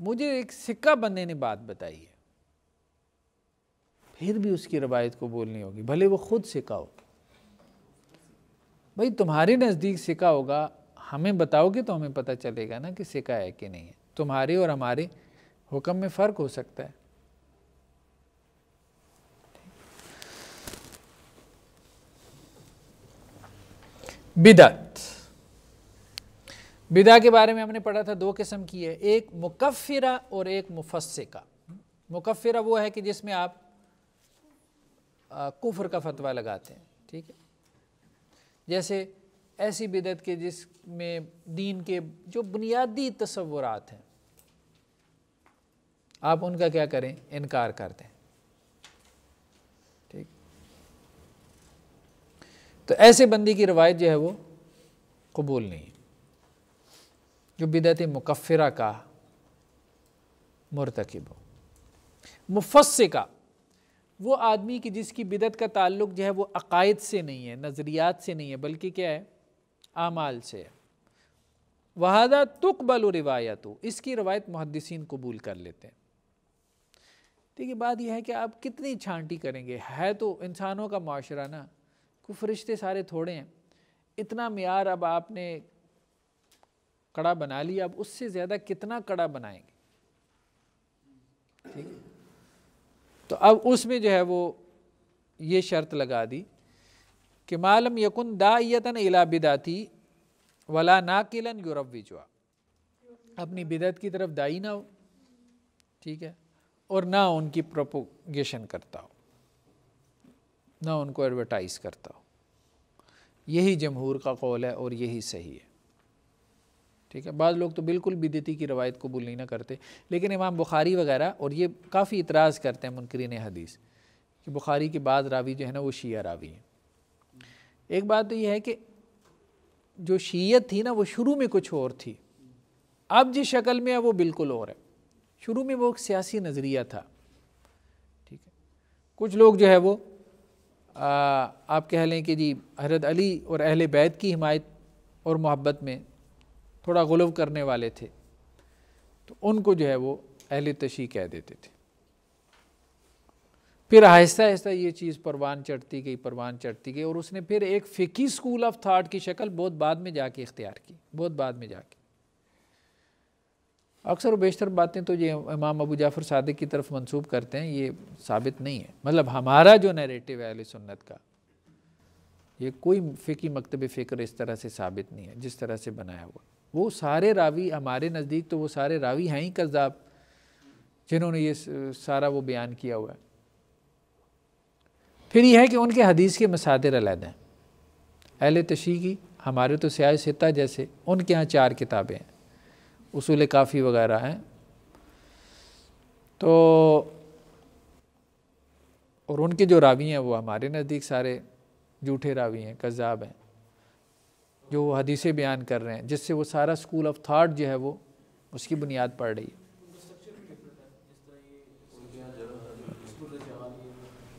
मुझे एक सिक्का बंदे ने बात बताई है फिर भी उसकी रवायत को बोलनी होगी भले वो ख़ुद सिका हो भाई तुम्हारे नज़दीक सिका होगा हमें बताओगे तो हमें पता चलेगा ना कि सिका है कि नहीं है तुम्हारे और हमारे हुक्म में फ़र्क हो सकता है बिदत बिदा के बारे में हमने पढ़ा था दो किस्म की है एक मुकफिरा और एक मुफस्सिका मुकफ़रा वो है कि जिसमें आप कुफर का फतवा लगाते हैं ठीक है जैसे ऐसी बिदत के जिसमें दीन के जो बुनियादी तस्वुरात हैं आप उनका क्या करें इनकार कर दें ठीक तो ऐसे बंदी की रवायत जो है वो कबूल नहीं जो बिदत मुकफ़रा का मुरतकब हो मुफस्सिका वो आदमी की जिसकी बिदत का ताल्लुक जो है वो अकायद से नहीं है नज़रियात से नहीं है बल्कि क्या है आमाल से है वहादा तुकबल रिवायत इसकी रवायत मुहदसिन कबूल कर लेते हैं देखिए तो बात यह है कि आप कितनी छांटी करेंगे है तो इंसानों का माशरा ना को फरिश्ते सारे थोड़े हैं इतना मैार अब आपने कड़ा बना लिया अब उससे ज़्यादा कितना कड़ा बनाएंगे ठीक है तो अब उसमें जो है वो ये शर्त लगा दी कि मालम यकुन दायतन इला थी वला नाकिलन यूरप विजवा अपनी बिदत की तरफ दाई ना हो ठीक है और ना उनकी प्रोपोगेशन करता हो ना उनको एडवर्टाइज़ करता हो यही जमहूर का कौल है और यही सही है ठीक है बाद लोग तो बिल्कुल बिदती की रवायत कबूल नहीं ना करते लेकिन इमाम बुखारी वगैरह और ये काफ़ी इतराज़ करते हैं मुनकरीन हदीस कि बुखारी के बाद रावी जो है ना वो शिया रावी हैं एक बात तो ये है कि जो शीयत थी ना वो शुरू में कुछ और थी अब जिस शक्ल में है वो बिल्कुल और है शुरू में वो एक सियासी नज़रिया था ठीक है कुछ लोग जो है वो आ, आप कह लें कि जी हजरत अली और अहल बैत की हिमायत और मोहब्बत में थोड़ा गुलव करने वाले थे तो उनको जो है वो अहल तशी कह देते थे फिर आहिस्ता आहिस्ता ये चीज़ परवान चढ़ती गई परवान चढ़ती गई और उसने फिर एक फ़िकी स्कूल ऑफ थाट की शक्ल बहुत बाद में जाके इख्तियार की बहुत बाद में जाके अक्सर बेशतर बातें तो ये इमाम अबू जाफ़र सादिक की तरफ मंसूब करते हैं ये साबित नहीं है मतलब हमारा जो नरेटिव है अली सुन्नत का ये कोई फ़िकी मकतब फ़िक्र इस तरह से साबित नहीं है जिस तरह से बनाया हुआ वो सारे रावी हमारे नज़दीक तो वो सारे रावी हैं ही कज़ाब जिन्होंने ये सारा वो बयान किया हुआ है फिर यह है कि उनके हदीस के मसादर अलहद हैं अहल तशी की हमारे तो सियाह सिता जैसे उनके यहाँ चार किताबें हैं उसूल काफ़ी वगैरह हैं तो और उनके जो रावी हैं वो हमारे नज़दीक सारे जूठे रावी हैं कज़ाब हैं जो वो हदीसें बयान कर रहे हैं जिससे वो सारा स्कूल ऑफ थाट जो है वो उसकी बुनियाद पड़ रही है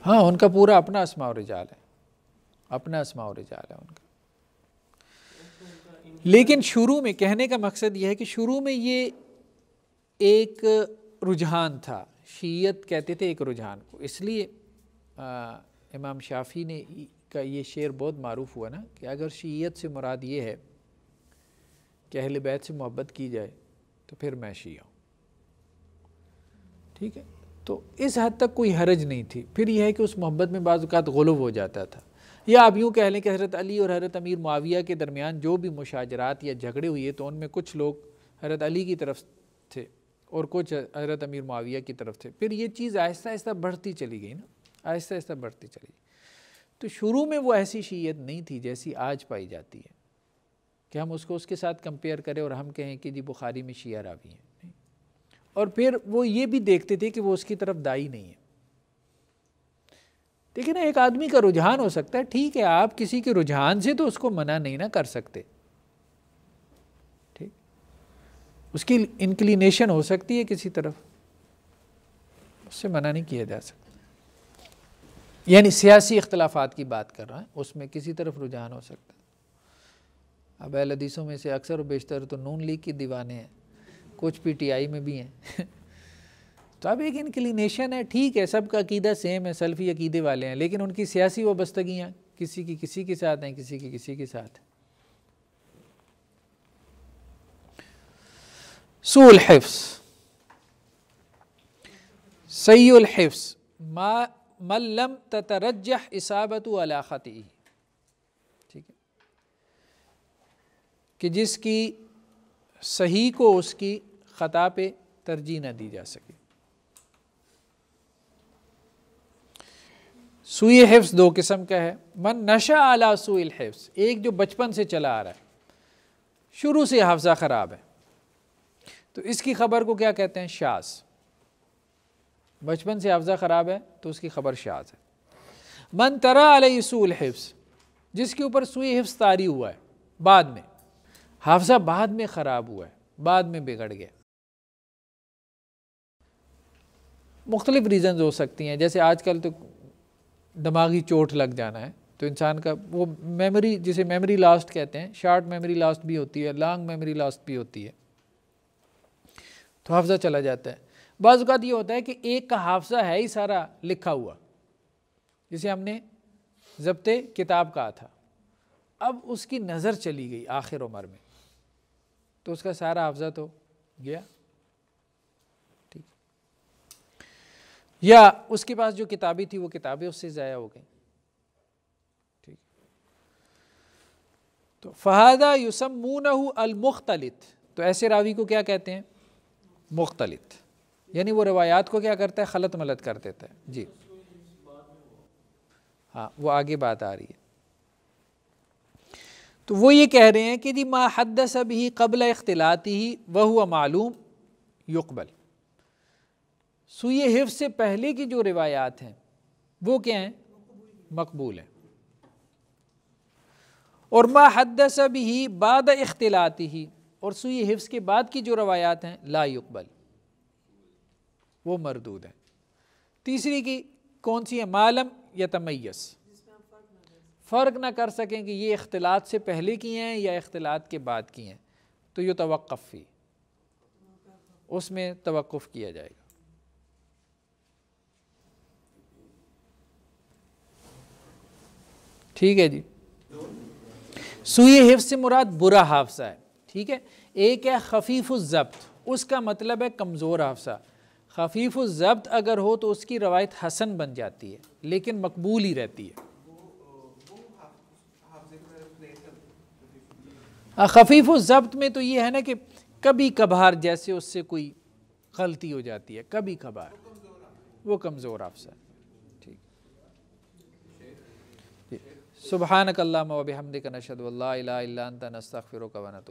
हाँ उनका पूरा अपना और रिजाल है अपना और रिजाल है उनका लेकिन शुरू में कहने का मकसद यह है कि शुरू में ये एक रुझान था शीयत कहते थे एक रुझान को इसलिए आ, इमाम शाफी ने का ये शेर बहुत मरूफ़ हुआ ना कि अगर शीयत से मुराद ये है कि अहल बैत से मोहब्बत की जाए तो फिर मैं शी हूँ ठीक है तो इस हद तक कोई हरज नहीं थी फिर यह है कि उस मोहब्बत में बाज़ात गलब हो जाता था या आप यूँ कह लें कि हज़रत अली और हज़रत अमीर माविया के दरमियान जो भी मुशाजरात या झगड़े हुए तो उनमें कुछ लोग हज़रत अली की तरफ थे और कुछ हज़रत अमीर माविया की तरफ थे फिर ये चीज़ आहिस्ता आहिस्ता बढ़ती चली गई ना आहिस्ता आहिस्ता बढ़ती चली गई तो शुरू में वो ऐसी शीयत नहीं थी जैसी आज पाई जाती है कि हम उसको उसके साथ कंपेयर करें और हम कहें कि जी बुखारी में शिया रावी हैं और फिर वो ये भी देखते थे कि वो उसकी तरफ दाई नहीं है देखिए ना एक आदमी का रुझान हो सकता है ठीक है आप किसी के रुझान से तो उसको मना नहीं ना कर सकते ठीक उसकी इंक्लिनेशन हो सकती है किसी तरफ उससे मना नहीं किया जा सकता यानी सियासी इख्तलाफात की बात कर रहा है उसमें किसी तरफ रुझान हो सकता है अब हदीसों में से अक्सर और बेशतर तो नून लीग के दीवाने हैं कुछ पीटीआई में भी हैं तो अब एक इनक्लिनेशन है ठीक है सबका अकीदा सेम है सल्फ़ी अकीदे वाले हैं लेकिन उनकी सियासी वस्तगियाँ किसी की किसी के साथ हैं किसी की किसी के साथ हैं सूल हिफ्स सईल हिफ्स मा मल्लम ततरजह इसाबत अलाखती ठीक है कि जिसकी सही को उसकी ख़ता पे तरजीह न दी जा सके सुई हिफ्स दो किस्म का है मन नशा आला सुई हिफ्स एक जो बचपन से चला आ रहा है शुरू से हाफजा ख़राब है तो इसकी खबर को क्या कहते हैं शास बचपन से अफजा ख़राब है तो उसकी ख़बर शाज है मन तरा अलसूल हिफ्स जिसके ऊपर सुई हिफ्स तारी हुआ है बाद में हाफजा बाद में ख़राब हुआ है बाद में बिगड़ गया मुख्तलिफ़ रीज़न्स हो सकती हैं जैसे आजकल तो दिमागी चोट लग जाना है तो इंसान का वो मेमोरी जिसे मेमोरी लास्ट कहते हैं शॉर्ट मेमोरी लास्ट भी होती है लॉन्ग मेमोरी लास्ट भी होती है तो हाफजा चला जाता है बाज़ात ये होता है कि एक का हाफसा है ही सारा लिखा हुआ जिसे हमने जब्त किताब कहा था अब उसकी नज़र चली गई आखिर उम्र में तो उसका सारा हाफजा तो गया ठीक या उसके पास जो किताबी थी वो किताबें उससे ज़ाया हो गई ठीक तो फ़हादा यूसमून अलमुख्तलित तो ऐसे रावी को क्या कहते हैं मुख्तलित यानी वो रवायात को क्या करता है खलत मलत कर देता है जी हाँ वो आगे बात आ रही है तो वो ये कह रहे हैं कि जी मा हदस भी कबल अख्तिलाती ही वह हुआ मालूम युकबल सुई हिफ से पहले की जो रिवायात हैं वो क्या हैं मकबूल हैं और मा हदस भी बाद अख्तिलाती ही और सुय हिफ़ के बाद की जो रवायात हैं ला युकबल वो मरदूद है तीसरी की कौन सी है मालम या तमैस फ़र्क ना कर सकें कि ये अख्तिलात से पहले की हैं या अख्तिलात के बाद की हैं तो ये तोक़फ़ी उसमें तवक़ किया जाएगा ठीक है जी सुई हिफ्स से मुराद बुरा हाफसा है ठीक है एक है खफीफ़ ज़ब्त उसका मतलब है कमज़ोर हाफसा खफीफ ज़ब्त अगर हो तो उसकी रवायत हसन बन जाती है लेकिन मकबूल ही रहती है खफीफ ज़ब्त में तो ये है ना कि कभी कभार जैसे उससे कोई गलती हो जाती है कभी कभार वो कमज़ोर अफसर ठीक ठीक सुबहानकल्ला वबहमद का नशद वल्ला नस्तफ़िर का वनत